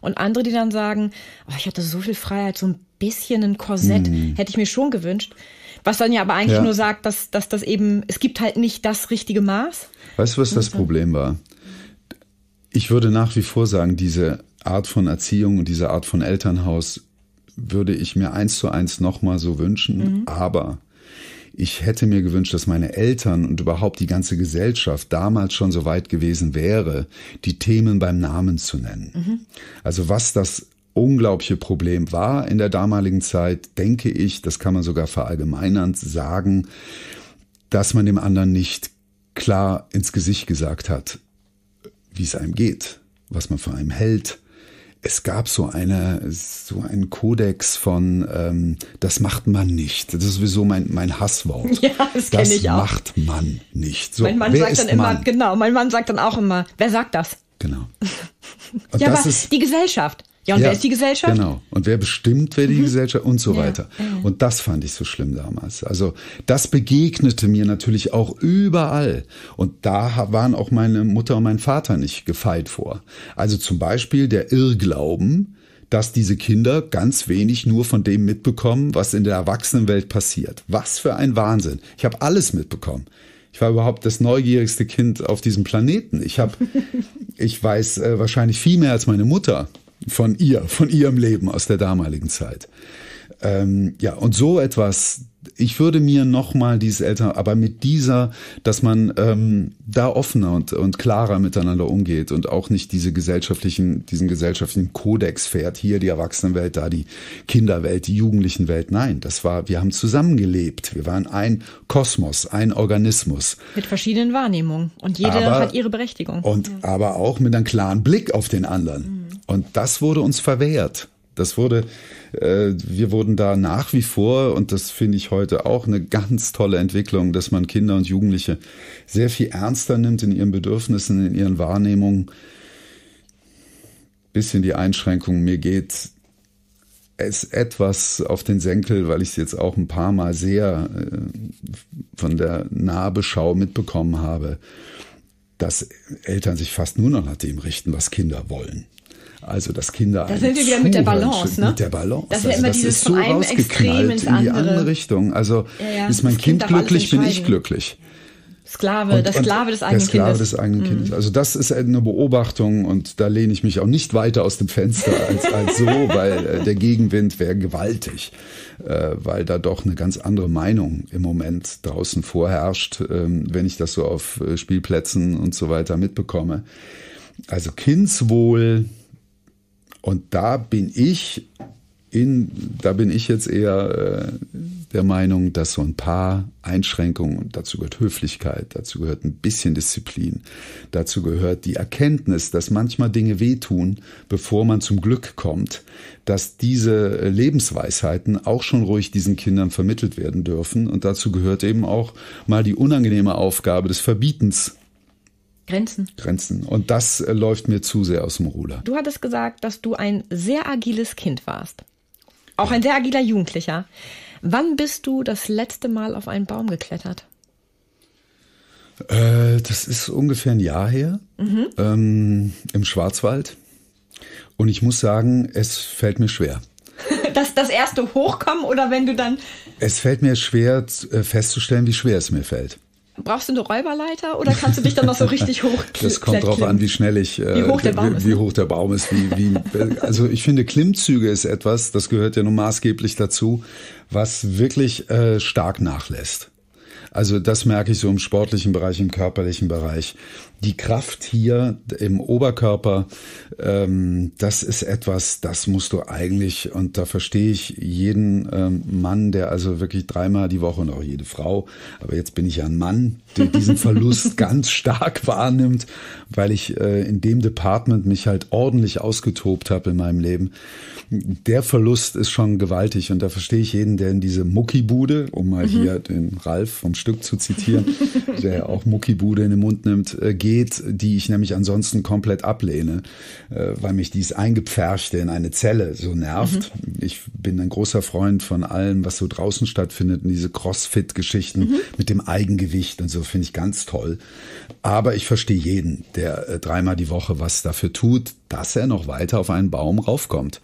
Und andere, die dann sagen, oh, ich hatte so viel Freiheit, so ein bisschen ein Korsett mm. hätte ich mir schon gewünscht. Was dann ja aber eigentlich ja. nur sagt, dass, dass das eben, es gibt halt nicht das richtige Maß. Weißt du, was das Problem war? Ich würde nach wie vor sagen, diese Art von Erziehung und diese Art von Elternhaus würde ich mir eins zu eins nochmal so wünschen, mhm. aber ich hätte mir gewünscht, dass meine Eltern und überhaupt die ganze Gesellschaft damals schon so weit gewesen wäre, die Themen beim Namen zu nennen. Mhm. Also was das unglaubliche Problem war in der damaligen Zeit, denke ich, das kann man sogar verallgemeinernd sagen, dass man dem anderen nicht klar ins Gesicht gesagt hat, wie es einem geht, was man von einem hält, es gab so eine, so ein Kodex von, ähm, das macht man nicht. Das ist sowieso mein, mein Hasswort. Ja, das kenne ich auch. Das macht man nicht. So, mein Mann sagt dann immer, genau, mein Mann sagt dann auch immer, wer sagt das? Genau. ja, aber ist, die Gesellschaft. Ja, und ja, wer ist die Gesellschaft? Genau. Und wer bestimmt, wer mhm. die Gesellschaft und so ja, weiter. Ja. Und das fand ich so schlimm damals. Also das begegnete mir natürlich auch überall. Und da waren auch meine Mutter und mein Vater nicht gefeit vor. Also zum Beispiel der Irrglauben, dass diese Kinder ganz wenig nur von dem mitbekommen, was in der Erwachsenenwelt passiert. Was für ein Wahnsinn. Ich habe alles mitbekommen. Ich war überhaupt das neugierigste Kind auf diesem Planeten. Ich habe, ich weiß äh, wahrscheinlich viel mehr als meine Mutter von ihr, von ihrem Leben aus der damaligen Zeit. Ähm, ja, und so etwas, ich würde mir nochmal dieses Eltern, aber mit dieser, dass man ähm, da offener und, und klarer miteinander umgeht und auch nicht diese gesellschaftlichen, diesen gesellschaftlichen Kodex fährt, hier die Erwachsenenwelt, da die Kinderwelt, die Jugendlichenwelt. Nein, das war, wir haben zusammengelebt. Wir waren ein Kosmos, ein Organismus. Mit verschiedenen Wahrnehmungen. Und jeder aber, hat ihre Berechtigung. Und ja. aber auch mit einem klaren Blick auf den anderen. Mhm. Und das wurde uns verwehrt. Das wurde, äh, wir wurden da nach wie vor, und das finde ich heute auch eine ganz tolle Entwicklung, dass man Kinder und Jugendliche sehr viel ernster nimmt in ihren Bedürfnissen, in ihren Wahrnehmungen. Bisschen die Einschränkung, mir geht es etwas auf den Senkel, weil ich es jetzt auch ein paar Mal sehr äh, von der Nahbeschau mitbekommen habe, dass Eltern sich fast nur noch nach dem richten, was Kinder wollen. Also dass Kinder Da sind wir wieder mit der Balance, ne? Mit der Balance. Das also, ist ja also, immer dieses so von einem Extrem ins andere. in die andere Richtung. Also ja, ja. ist mein das Kind, glücklich, bin ich glücklich. Sklave, und, der Sklave des eigenen der Sklave Kindes. des eigenen mhm. Kindes. Also das ist eine Beobachtung und da lehne ich mich auch nicht weiter aus dem Fenster als, als so, weil äh, der Gegenwind wäre gewaltig, äh, weil da doch eine ganz andere Meinung im Moment draußen vorherrscht, ähm, wenn ich das so auf äh, Spielplätzen und so weiter mitbekomme. Also Kindswohl, und da bin ich in, da bin ich jetzt eher äh, der Meinung, dass so ein paar Einschränkungen, dazu gehört Höflichkeit, dazu gehört ein bisschen Disziplin, dazu gehört die Erkenntnis, dass manchmal Dinge wehtun, bevor man zum Glück kommt, dass diese äh, Lebensweisheiten auch schon ruhig diesen Kindern vermittelt werden dürfen. Und dazu gehört eben auch mal die unangenehme Aufgabe des Verbietens Grenzen. Grenzen. Und das äh, läuft mir zu sehr aus dem Ruder. Du hattest gesagt, dass du ein sehr agiles Kind warst. Auch ein sehr agiler Jugendlicher. Wann bist du das letzte Mal auf einen Baum geklettert? Äh, das ist ungefähr ein Jahr her mhm. ähm, im Schwarzwald. Und ich muss sagen, es fällt mir schwer. das, das erste Hochkommen oder wenn du dann. Es fällt mir schwer äh, festzustellen, wie schwer es mir fällt brauchst du eine Räuberleiter oder kannst du dich dann noch so richtig hoch Das kommt drauf an, wie schnell ich, äh, wie hoch der Baum wie, ist. Wie ne? hoch der Baum ist wie, wie, also ich finde, Klimmzüge ist etwas, das gehört ja nun maßgeblich dazu, was wirklich äh, stark nachlässt. Also das merke ich so im sportlichen Bereich, im körperlichen Bereich die Kraft hier im Oberkörper, ähm, das ist etwas, das musst du eigentlich, und da verstehe ich jeden ähm, Mann, der also wirklich dreimal die Woche und auch jede Frau, aber jetzt bin ich ja ein Mann, der diesen Verlust ganz stark wahrnimmt, weil ich äh, in dem Department mich halt ordentlich ausgetobt habe in meinem Leben. Der Verlust ist schon gewaltig und da verstehe ich jeden, der in diese Muckibude, um mal mhm. hier den Ralf vom Stück zu zitieren, der auch Muckibude in den Mund nimmt, äh, geht geht, die ich nämlich ansonsten komplett ablehne, äh, weil mich dies eingepferchte in eine Zelle so nervt. Mhm. Ich bin ein großer Freund von allem, was so draußen stattfindet und diese Crossfit-Geschichten mhm. mit dem Eigengewicht und so finde ich ganz toll. Aber ich verstehe jeden, der äh, dreimal die Woche was dafür tut, dass er noch weiter auf einen Baum raufkommt.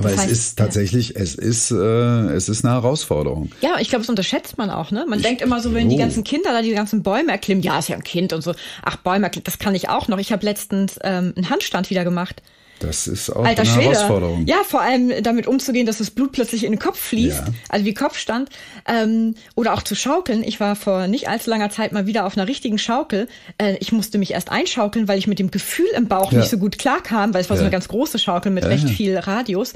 Das heißt, es ist tatsächlich, ja. es ist, äh, es ist eine Herausforderung. Ja, ich glaube, das unterschätzt man auch, ne? Man ich, denkt immer so, wenn oh. die ganzen Kinder da die ganzen Bäume erklimmen, ja, ist ja ein Kind und so, ach, Bäume erklimmen, das kann ich auch noch. Ich habe letztens ähm, einen Handstand wieder gemacht. Das ist auch Alter eine Schwede. Herausforderung. Ja, vor allem damit umzugehen, dass das Blut plötzlich in den Kopf fließt, ja. also wie Kopfstand. Ähm, oder auch zu schaukeln. Ich war vor nicht allzu langer Zeit mal wieder auf einer richtigen Schaukel. Äh, ich musste mich erst einschaukeln, weil ich mit dem Gefühl im Bauch ja. nicht so gut klarkam, weil es war ja. so eine ganz große Schaukel mit recht viel Radius,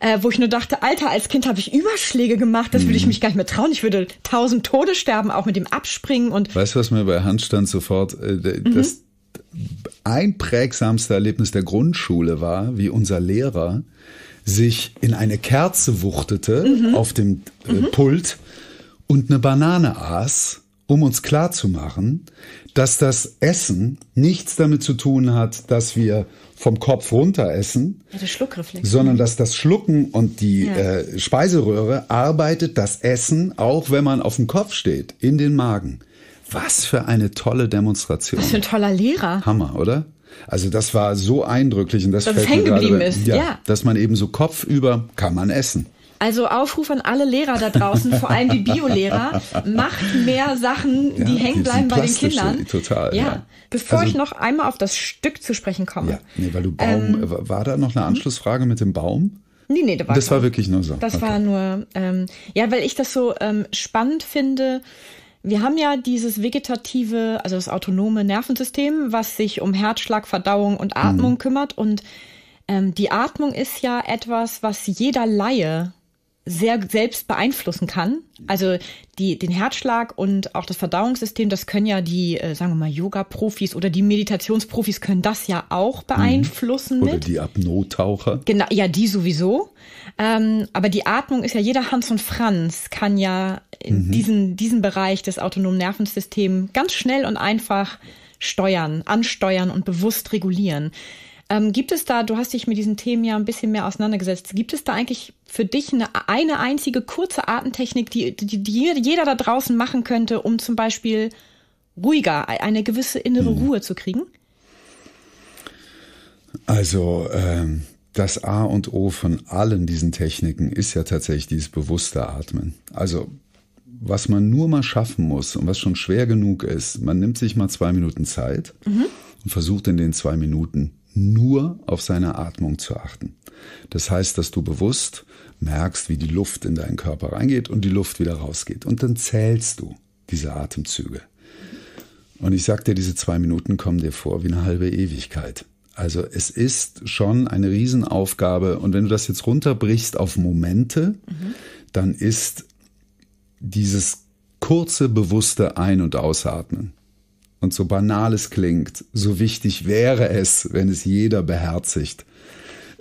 äh, wo ich nur dachte, Alter, als Kind habe ich Überschläge gemacht, das mhm. würde ich mhm. mich gar nicht mehr trauen. Ich würde tausend Tode sterben, auch mit dem Abspringen und. Weißt du, was mir bei Handstand sofort, äh, das, mhm einprägsamste Erlebnis der Grundschule war, wie unser Lehrer sich in eine Kerze wuchtete mhm. auf dem äh, mhm. Pult und eine Banane aß, um uns klarzumachen, dass das Essen nichts damit zu tun hat, dass wir vom Kopf runter essen, ja, sondern ne? dass das Schlucken und die ja. äh, Speiseröhre arbeitet das Essen, auch wenn man auf dem Kopf steht, in den Magen. Was für eine tolle Demonstration. Was für ein toller Lehrer. Hammer, oder? Also das war so eindrücklich und das dass fällt hängen geblieben ist. Ja, ja, dass man eben so kopfüber kann man essen. Also Aufruf an alle Lehrer da draußen, vor allem die Biolehrer, macht mehr Sachen, ja, die hängen bleiben bei den Kindern. Äh, total. Ja. ja. Bevor also, ich noch einmal auf das Stück zu sprechen komme. Ja, nee, weil du Baum, ähm, äh, war da noch eine mhm. Anschlussfrage mit dem Baum? Nee, nee, da war das war wirklich nur so. Das okay. war nur, ähm, ja, weil ich das so ähm, spannend finde, wir haben ja dieses vegetative, also das autonome Nervensystem, was sich um Herzschlag, Verdauung und Atmung mhm. kümmert. Und ähm, die Atmung ist ja etwas, was jeder Laie sehr selbst beeinflussen kann. Also die, den Herzschlag und auch das Verdauungssystem, das können ja die, äh, sagen wir mal, Yoga-Profis oder die Meditationsprofis können das ja auch mhm. beeinflussen. Oder mit. die Apno-Taucher. Genau, ja, die sowieso. Ähm, aber die Atmung ist ja jeder Hans und Franz kann ja mhm. diesen, diesen Bereich des autonomen Nervensystems ganz schnell und einfach steuern, ansteuern und bewusst regulieren. Ähm, gibt es da, du hast dich mit diesen Themen ja ein bisschen mehr auseinandergesetzt, gibt es da eigentlich für dich eine, eine einzige kurze Artentechnik, die, die, die jeder da draußen machen könnte, um zum Beispiel ruhiger, e, eine gewisse innere mhm. Ruhe zu kriegen? Also ähm, das A und O von allen diesen Techniken ist ja tatsächlich dieses bewusste Atmen. Also was man nur mal schaffen muss und was schon schwer genug ist, man nimmt sich mal zwei Minuten Zeit mhm. und versucht in den zwei Minuten nur auf seine Atmung zu achten. Das heißt, dass du bewusst merkst, wie die Luft in deinen Körper reingeht und die Luft wieder rausgeht. Und dann zählst du diese Atemzüge. Und ich sag dir, diese zwei Minuten kommen dir vor wie eine halbe Ewigkeit. Also es ist schon eine Riesenaufgabe. Und wenn du das jetzt runterbrichst auf Momente, mhm. dann ist dieses kurze, bewusste Ein- und Ausatmen. Und so banal es klingt, so wichtig wäre es, wenn es jeder beherzigt,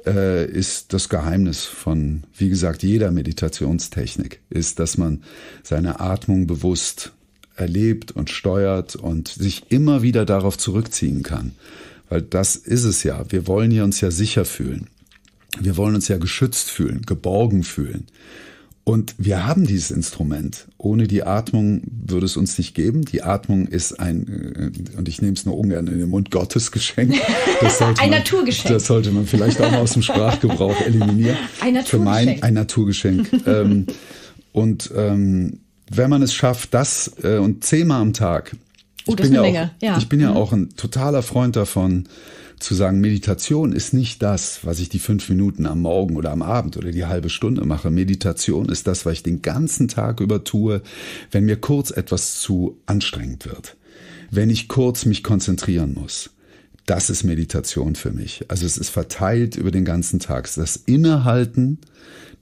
äh, ist das Geheimnis von, wie gesagt, jeder Meditationstechnik, ist, dass man seine Atmung bewusst erlebt und steuert und sich immer wieder darauf zurückziehen kann. Weil das ist es ja. Wir wollen hier uns ja sicher fühlen. Wir wollen uns ja geschützt fühlen, geborgen fühlen. Und wir haben dieses Instrument. Ohne die Atmung würde es uns nicht geben. Die Atmung ist ein, äh, und ich nehme es nur ungern in den Mund, Gottesgeschenk. ein man, Naturgeschenk. Das sollte man vielleicht auch mal aus dem Sprachgebrauch eliminieren. Ein Naturgeschenk. Für mein, ein Naturgeschenk. ähm, und ähm, wenn man es schafft, das äh, und zehnmal am Tag. Oh, ich, bin ja auch, ja. ich bin ja mhm. auch ein totaler Freund davon, zu sagen, Meditation ist nicht das, was ich die fünf Minuten am Morgen oder am Abend oder die halbe Stunde mache. Meditation ist das, was ich den ganzen Tag über tue, wenn mir kurz etwas zu anstrengend wird. Wenn ich kurz mich konzentrieren muss. Das ist Meditation für mich. Also es ist verteilt über den ganzen Tag. Das Innehalten,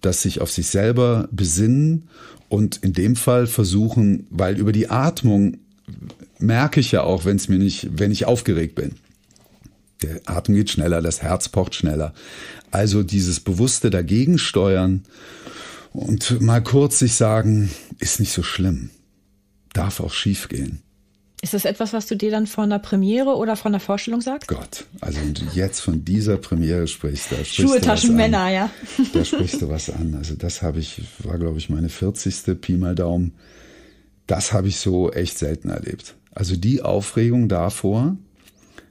das sich auf sich selber besinnen und in dem Fall versuchen, weil über die Atmung merke ich ja auch, wenn es mir nicht, wenn ich aufgeregt bin der Atem geht schneller, das Herz pocht schneller. Also dieses bewusste Dagegensteuern und mal kurz sich sagen, ist nicht so schlimm, darf auch schief gehen. Ist das etwas, was du dir dann von der Premiere oder von der Vorstellung sagst? Gott, also wenn du jetzt von dieser Premiere sprichst, da sprichst Schuhe, Taschen, Männer, an. ja. Da sprichst du was an. Also das habe ich, war glaube ich meine 40. Pi mal Daumen. Das habe ich so echt selten erlebt. Also die Aufregung davor,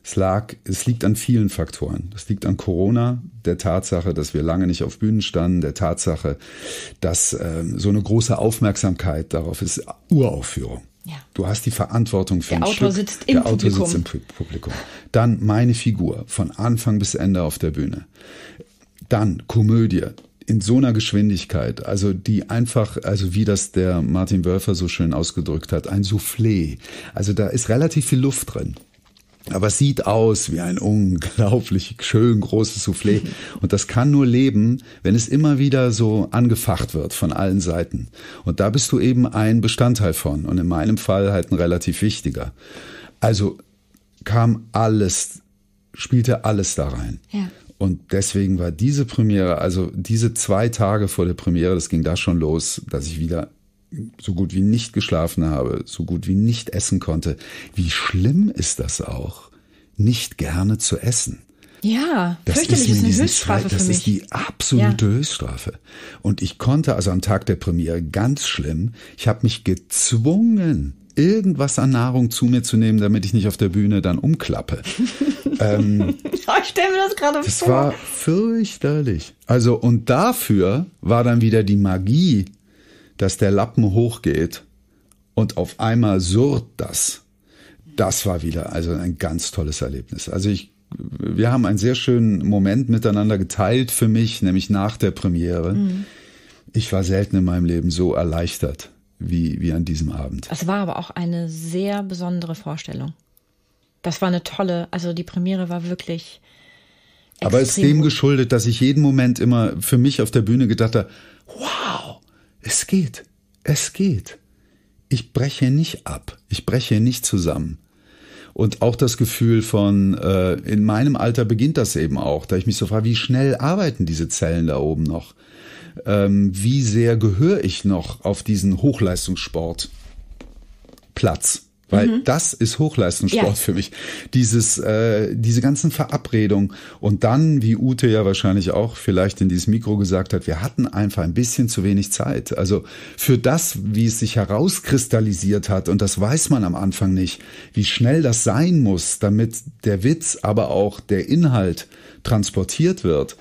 es, lag, es liegt an vielen Faktoren. Es liegt an Corona, der Tatsache, dass wir lange nicht auf Bühnen standen, der Tatsache, dass äh, so eine große Aufmerksamkeit darauf ist, Uraufführung. Ja. Du hast die Verantwortung für der ein Autor Stück. Sitzt im der Auto sitzt im Publikum. Dann meine Figur von Anfang bis Ende auf der Bühne. Dann Komödie in so einer Geschwindigkeit, also die einfach, also wie das der Martin Wölfer so schön ausgedrückt hat, ein Soufflé. Also da ist relativ viel Luft drin aber sieht aus wie ein unglaublich schön großes Soufflé. Und das kann nur leben, wenn es immer wieder so angefacht wird von allen Seiten. Und da bist du eben ein Bestandteil von und in meinem Fall halt ein relativ wichtiger. Also kam alles, spielte alles da rein. Ja. Und deswegen war diese Premiere, also diese zwei Tage vor der Premiere, das ging da schon los, dass ich wieder so gut wie nicht geschlafen habe, so gut wie nicht essen konnte. Wie schlimm ist das auch, nicht gerne zu essen? Ja, das ist, ist eine Höchststrafe Zeit, Das ist die absolute ja. Höchststrafe. Und ich konnte also am Tag der Premiere ganz schlimm, ich habe mich gezwungen, irgendwas an Nahrung zu mir zu nehmen, damit ich nicht auf der Bühne dann umklappe. ähm, ich stelle mir das gerade vor. Das war fürchterlich. Also, und dafür war dann wieder die Magie dass der Lappen hochgeht und auf einmal surrt das. Das war wieder also ein ganz tolles Erlebnis. Also ich, wir haben einen sehr schönen Moment miteinander geteilt für mich, nämlich nach der Premiere. Mhm. Ich war selten in meinem Leben so erleichtert wie, wie an diesem Abend. Es war aber auch eine sehr besondere Vorstellung. Das war eine tolle, also die Premiere war wirklich. Aber es ist dem geschuldet, dass ich jeden Moment immer für mich auf der Bühne gedacht habe, wow, es geht, es geht. Ich breche nicht ab, ich breche nicht zusammen. Und auch das Gefühl von, äh, in meinem Alter beginnt das eben auch, da ich mich so frage, wie schnell arbeiten diese Zellen da oben noch? Ähm, wie sehr gehöre ich noch auf diesen Hochleistungssportplatz? Weil mhm. das ist Hochleistungssport ja. für mich. Dieses, äh, diese ganzen Verabredungen und dann, wie Ute ja wahrscheinlich auch vielleicht in dieses Mikro gesagt hat, wir hatten einfach ein bisschen zu wenig Zeit. Also für das, wie es sich herauskristallisiert hat, und das weiß man am Anfang nicht, wie schnell das sein muss, damit der Witz, aber auch der Inhalt transportiert wird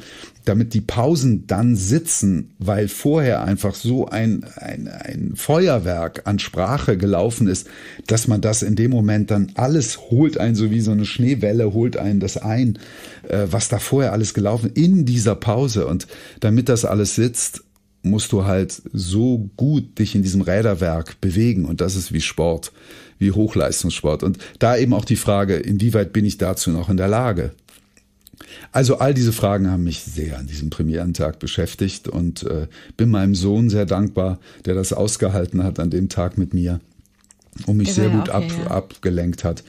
damit die Pausen dann sitzen, weil vorher einfach so ein, ein, ein Feuerwerk an Sprache gelaufen ist, dass man das in dem Moment dann alles holt ein, so wie so eine Schneewelle holt einen das ein, äh, was da vorher alles gelaufen in dieser Pause. Und damit das alles sitzt, musst du halt so gut dich in diesem Räderwerk bewegen. Und das ist wie Sport, wie Hochleistungssport. Und da eben auch die Frage, inwieweit bin ich dazu noch in der Lage? Also all diese Fragen haben mich sehr an diesem Premierentag beschäftigt und äh, bin meinem Sohn sehr dankbar, der das ausgehalten hat an dem Tag mit mir und mich sehr gut okay, ab, ja. abgelenkt hat.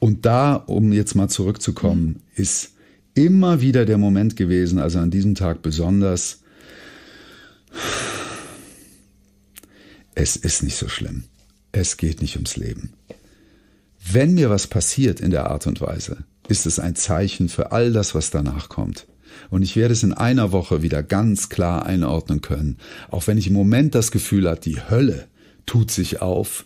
Und da, um jetzt mal zurückzukommen, mhm. ist immer wieder der Moment gewesen, also an diesem Tag besonders, es ist nicht so schlimm. Es geht nicht ums Leben. Wenn mir was passiert in der Art und Weise, ist es ein Zeichen für all das, was danach kommt. Und ich werde es in einer Woche wieder ganz klar einordnen können. Auch wenn ich im Moment das Gefühl habe, die Hölle tut sich auf,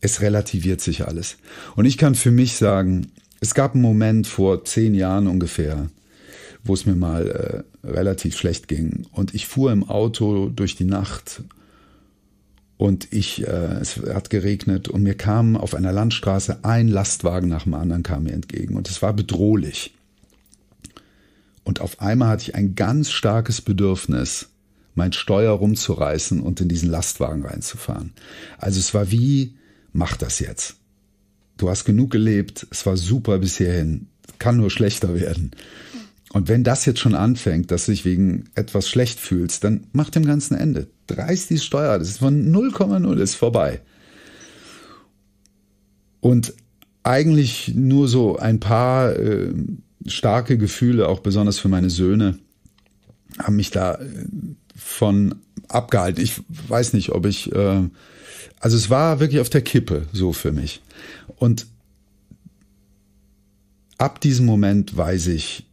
es relativiert sich alles. Und ich kann für mich sagen, es gab einen Moment vor zehn Jahren ungefähr, wo es mir mal äh, relativ schlecht ging. Und ich fuhr im Auto durch die Nacht und ich, äh, es hat geregnet und mir kam auf einer Landstraße ein Lastwagen nach dem anderen kam mir entgegen und es war bedrohlich. Und auf einmal hatte ich ein ganz starkes Bedürfnis, mein Steuer rumzureißen und in diesen Lastwagen reinzufahren. Also es war wie, mach das jetzt. Du hast genug gelebt, es war super bis hierhin, kann nur schlechter werden. Und wenn das jetzt schon anfängt, dass du dich wegen etwas schlecht fühlst, dann mach dem Ganzen Ende reißt die Steuer, das ist von 0,0, ist vorbei. Und eigentlich nur so ein paar äh, starke Gefühle, auch besonders für meine Söhne, haben mich da äh, von abgehalten. Ich weiß nicht, ob ich, äh, also es war wirklich auf der Kippe so für mich. Und ab diesem Moment weiß ich,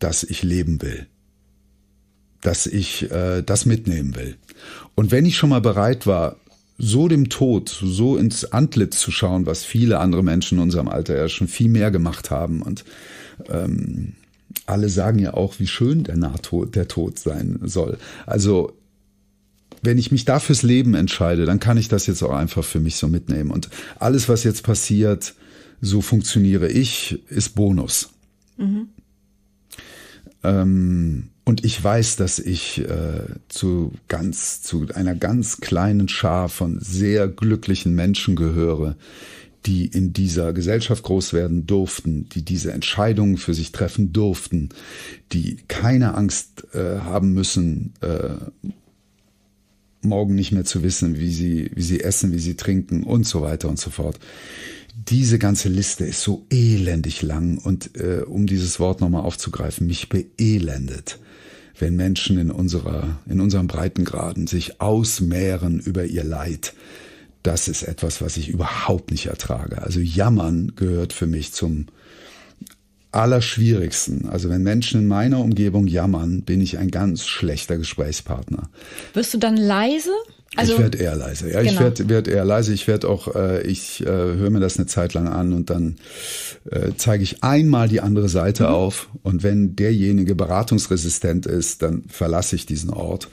dass ich leben will dass ich äh, das mitnehmen will. Und wenn ich schon mal bereit war, so dem Tod, so ins Antlitz zu schauen, was viele andere Menschen in unserem Alter ja schon viel mehr gemacht haben. Und ähm, alle sagen ja auch, wie schön der Nahtod, der Tod sein soll. Also wenn ich mich da fürs Leben entscheide, dann kann ich das jetzt auch einfach für mich so mitnehmen. Und alles, was jetzt passiert, so funktioniere ich, ist Bonus. Mhm. Ähm, und ich weiß, dass ich äh, zu ganz, zu einer ganz kleinen Schar von sehr glücklichen Menschen gehöre, die in dieser Gesellschaft groß werden durften, die diese Entscheidungen für sich treffen durften, die keine Angst äh, haben müssen, äh, morgen nicht mehr zu wissen, wie sie, wie sie essen, wie sie trinken und so weiter und so fort. Diese ganze Liste ist so elendig lang und äh, um dieses Wort nochmal aufzugreifen, mich beelendet wenn Menschen in unserer, in unserem Breitengraden sich ausmehren über ihr Leid. Das ist etwas, was ich überhaupt nicht ertrage. Also Jammern gehört für mich zum Allerschwierigsten. Also wenn Menschen in meiner Umgebung jammern, bin ich ein ganz schlechter Gesprächspartner. Wirst du dann leise? Also, ich werde eher leise. Ja, genau. ich werde werd eher leise. Ich werde auch, äh, ich äh, höre mir das eine Zeit lang an und dann äh, zeige ich einmal die andere Seite mhm. auf. Und wenn derjenige beratungsresistent ist, dann verlasse ich diesen Ort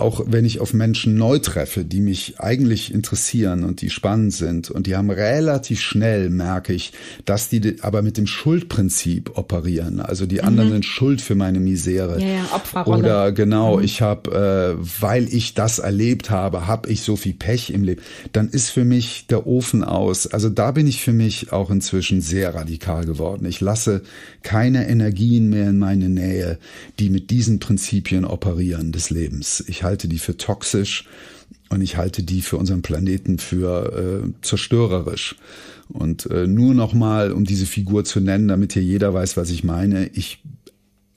auch wenn ich auf Menschen neu treffe, die mich eigentlich interessieren und die spannend sind und die haben relativ schnell, merke ich, dass die aber mit dem Schuldprinzip operieren. Also die anderen mhm. sind schuld für meine Misere. Ja, ja, Opferrolle. Oder genau, mhm. ich habe, äh, weil ich das erlebt habe, habe ich so viel Pech im Leben. Dann ist für mich der Ofen aus. Also da bin ich für mich auch inzwischen sehr radikal geworden. Ich lasse keine Energien mehr in meine Nähe, die mit diesen Prinzipien operieren des Lebens. Ich halte die für toxisch und ich halte die für unseren Planeten für äh, zerstörerisch. Und äh, nur nochmal, um diese Figur zu nennen, damit hier jeder weiß, was ich meine. Ich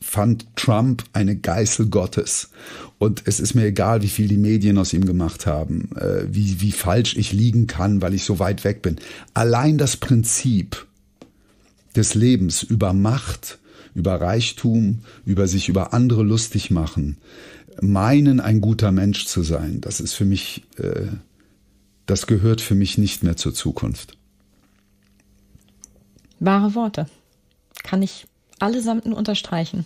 fand Trump eine Geißel Gottes. Und es ist mir egal, wie viel die Medien aus ihm gemacht haben, äh, wie, wie falsch ich liegen kann, weil ich so weit weg bin. Allein das Prinzip des Lebens über Macht, über Reichtum, über sich über andere lustig machen, meinen, ein guter Mensch zu sein, das ist für mich, äh, das gehört für mich nicht mehr zur Zukunft. Wahre Worte. Kann ich allesamt nur unterstreichen.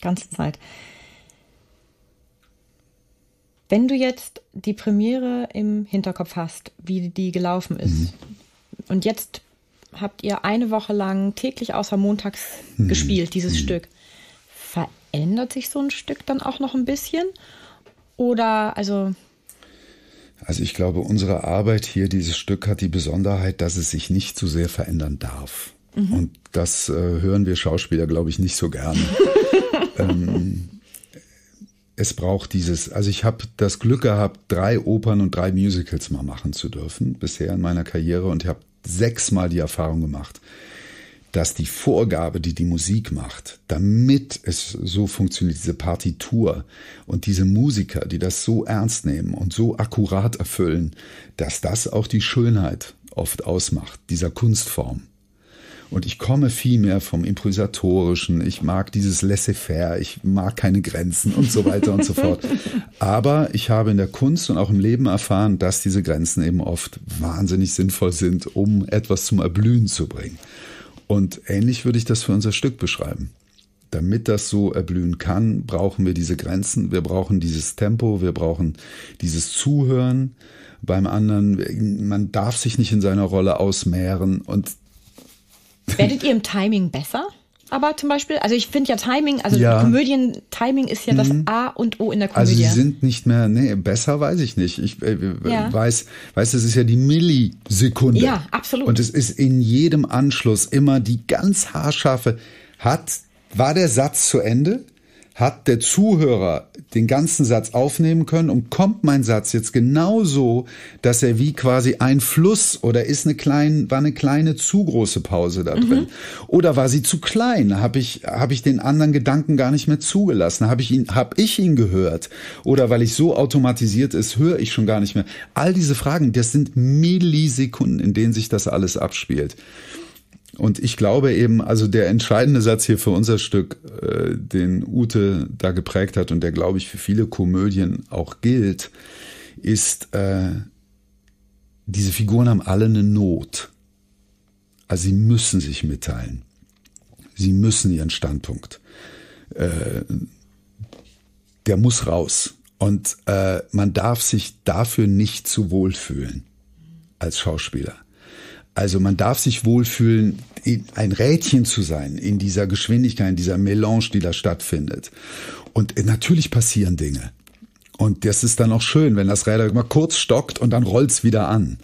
Ganze Zeit. Wenn du jetzt die Premiere im Hinterkopf hast, wie die gelaufen ist, mhm. und jetzt habt ihr eine Woche lang täglich außer montags mhm. gespielt, dieses mhm. Stück ändert sich so ein Stück dann auch noch ein bisschen? Oder also. Also ich glaube, unsere Arbeit hier, dieses Stück hat die Besonderheit, dass es sich nicht zu sehr verändern darf. Mhm. Und das äh, hören wir Schauspieler, glaube ich, nicht so gerne. ähm, es braucht dieses, also ich habe das Glück gehabt, drei Opern und drei Musicals mal machen zu dürfen bisher in meiner Karriere und ich habe sechsmal die Erfahrung gemacht, dass die Vorgabe, die die Musik macht, damit es so funktioniert, diese Partitur und diese Musiker, die das so ernst nehmen und so akkurat erfüllen, dass das auch die Schönheit oft ausmacht, dieser Kunstform. Und ich komme viel mehr vom Improvisatorischen. Ich mag dieses Laissez-faire. Ich mag keine Grenzen und so weiter und so fort. Aber ich habe in der Kunst und auch im Leben erfahren, dass diese Grenzen eben oft wahnsinnig sinnvoll sind, um etwas zum Erblühen zu bringen. Und ähnlich würde ich das für unser Stück beschreiben. Damit das so erblühen kann, brauchen wir diese Grenzen, wir brauchen dieses Tempo, wir brauchen dieses Zuhören beim anderen. Man darf sich nicht in seiner Rolle ausmehren und. Werdet ihr im Timing besser? aber zum Beispiel. Also ich finde ja Timing, also ja. Komödien, Timing ist ja mhm. das A und O in der Komödie. Also sie sind nicht mehr, nee, besser weiß ich nicht. Ich äh, ja. weiß, weiß, es ist ja die Millisekunde. Ja, absolut. Und es ist in jedem Anschluss immer die ganz haarscharfe, hat, war der Satz zu Ende? hat der Zuhörer den ganzen Satz aufnehmen können und kommt mein Satz jetzt genauso, dass er wie quasi ein Fluss oder ist eine kleine, war eine kleine zu große Pause da mhm. drin? Mhm. Oder war sie zu klein? Habe ich, hab ich den anderen Gedanken gar nicht mehr zugelassen? Habe ich ihn, habe ich ihn gehört? Oder weil ich so automatisiert ist, höre ich schon gar nicht mehr? All diese Fragen, das sind Millisekunden, in denen sich das alles abspielt. Und ich glaube eben, also der entscheidende Satz hier für unser Stück, äh, den Ute da geprägt hat und der, glaube ich, für viele Komödien auch gilt, ist, äh, diese Figuren haben alle eine Not. Also sie müssen sich mitteilen. Sie müssen ihren Standpunkt. Äh, der muss raus. Und äh, man darf sich dafür nicht zu wohl fühlen als Schauspieler. Also man darf sich wohlfühlen, ein Rädchen zu sein in dieser Geschwindigkeit, in dieser Melange, die da stattfindet. Und äh, natürlich passieren Dinge. Und das ist dann auch schön, wenn das Räder mal kurz stockt und dann rollt's wieder an.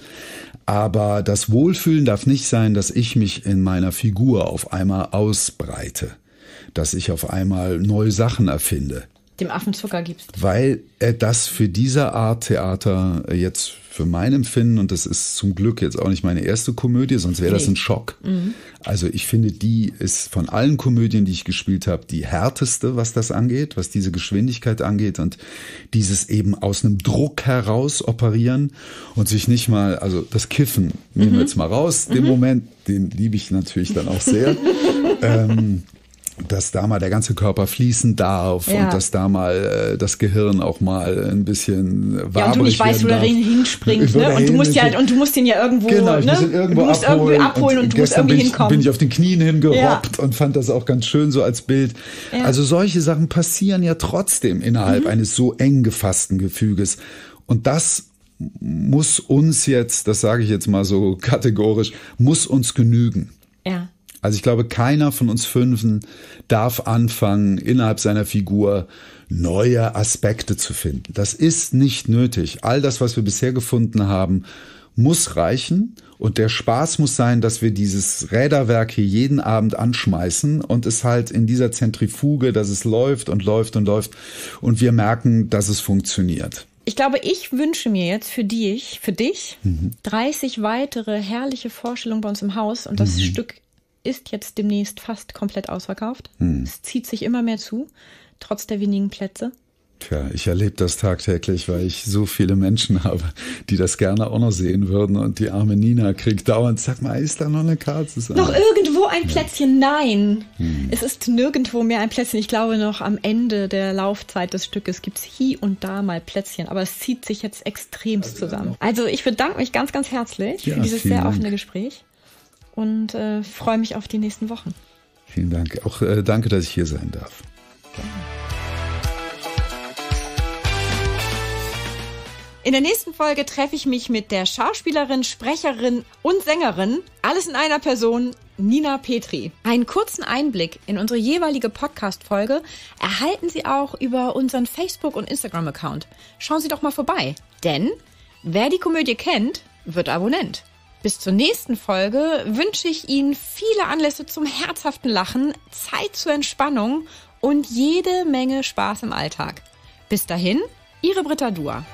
Aber das Wohlfühlen darf nicht sein, dass ich mich in meiner Figur auf einmal ausbreite, dass ich auf einmal neue Sachen erfinde. Dem Affen Zucker gibst. Weil äh, das für diese Art Theater äh, jetzt für mein Empfinden, und das ist zum Glück jetzt auch nicht meine erste Komödie, sonst wäre das ein Schock. Mhm. Also ich finde, die ist von allen Komödien, die ich gespielt habe, die härteste, was das angeht, was diese Geschwindigkeit angeht und dieses eben aus einem Druck heraus operieren und sich nicht mal, also das Kiffen nehmen mhm. wir jetzt mal raus, den mhm. Moment, den liebe ich natürlich dann auch sehr. ähm, dass da mal der ganze Körper fließen darf ja. und dass da mal äh, das Gehirn auch mal ein bisschen wabrig Ja, und du nicht weißt, wo der hinspringt, ne? Und du musst ja halt, und du musst ihn ja irgendwo, genau, ne? Irgendwo du musst abholen, irgendwie abholen und, und du musst irgendwie bin ich, hinkommen. bin ich auf den Knien hingerobbt ja. und fand das auch ganz schön so als Bild. Ja. Also solche Sachen passieren ja trotzdem innerhalb mhm. eines so eng gefassten Gefüges. Und das muss uns jetzt, das sage ich jetzt mal so kategorisch, muss uns genügen. Ja. Also ich glaube, keiner von uns Fünfen darf anfangen, innerhalb seiner Figur neue Aspekte zu finden. Das ist nicht nötig. All das, was wir bisher gefunden haben, muss reichen. Und der Spaß muss sein, dass wir dieses Räderwerk hier jeden Abend anschmeißen und es halt in dieser Zentrifuge, dass es läuft und läuft und läuft und wir merken, dass es funktioniert. Ich glaube, ich wünsche mir jetzt für dich, für dich, mhm. 30 weitere herrliche Vorstellungen bei uns im Haus und das mhm. Stück ist jetzt demnächst fast komplett ausverkauft. Hm. Es zieht sich immer mehr zu, trotz der wenigen Plätze. Tja, ich erlebe das tagtäglich, weil ich so viele Menschen habe, die das gerne auch noch sehen würden. Und die arme Nina kriegt dauernd, sag mal, ist da noch eine Karte? Noch irgendwo ein Plätzchen? Ja. Nein. Hm. Es ist nirgendwo mehr ein Plätzchen. Ich glaube, noch am Ende der Laufzeit des Stückes gibt es hier und da mal Plätzchen. Aber es zieht sich jetzt extremst also zusammen. Also ich bedanke mich ganz, ganz herzlich ja, für dieses sehr Dank. offene Gespräch und äh, freue mich auf die nächsten Wochen. Vielen Dank. Auch äh, danke, dass ich hier sein darf. In der nächsten Folge treffe ich mich mit der Schauspielerin, Sprecherin und Sängerin, alles in einer Person, Nina Petri. Einen kurzen Einblick in unsere jeweilige Podcast-Folge erhalten Sie auch über unseren Facebook- und Instagram-Account. Schauen Sie doch mal vorbei, denn wer die Komödie kennt, wird Abonnent. Bis zur nächsten Folge wünsche ich Ihnen viele Anlässe zum herzhaften Lachen, Zeit zur Entspannung und jede Menge Spaß im Alltag. Bis dahin, Ihre Britta Dua.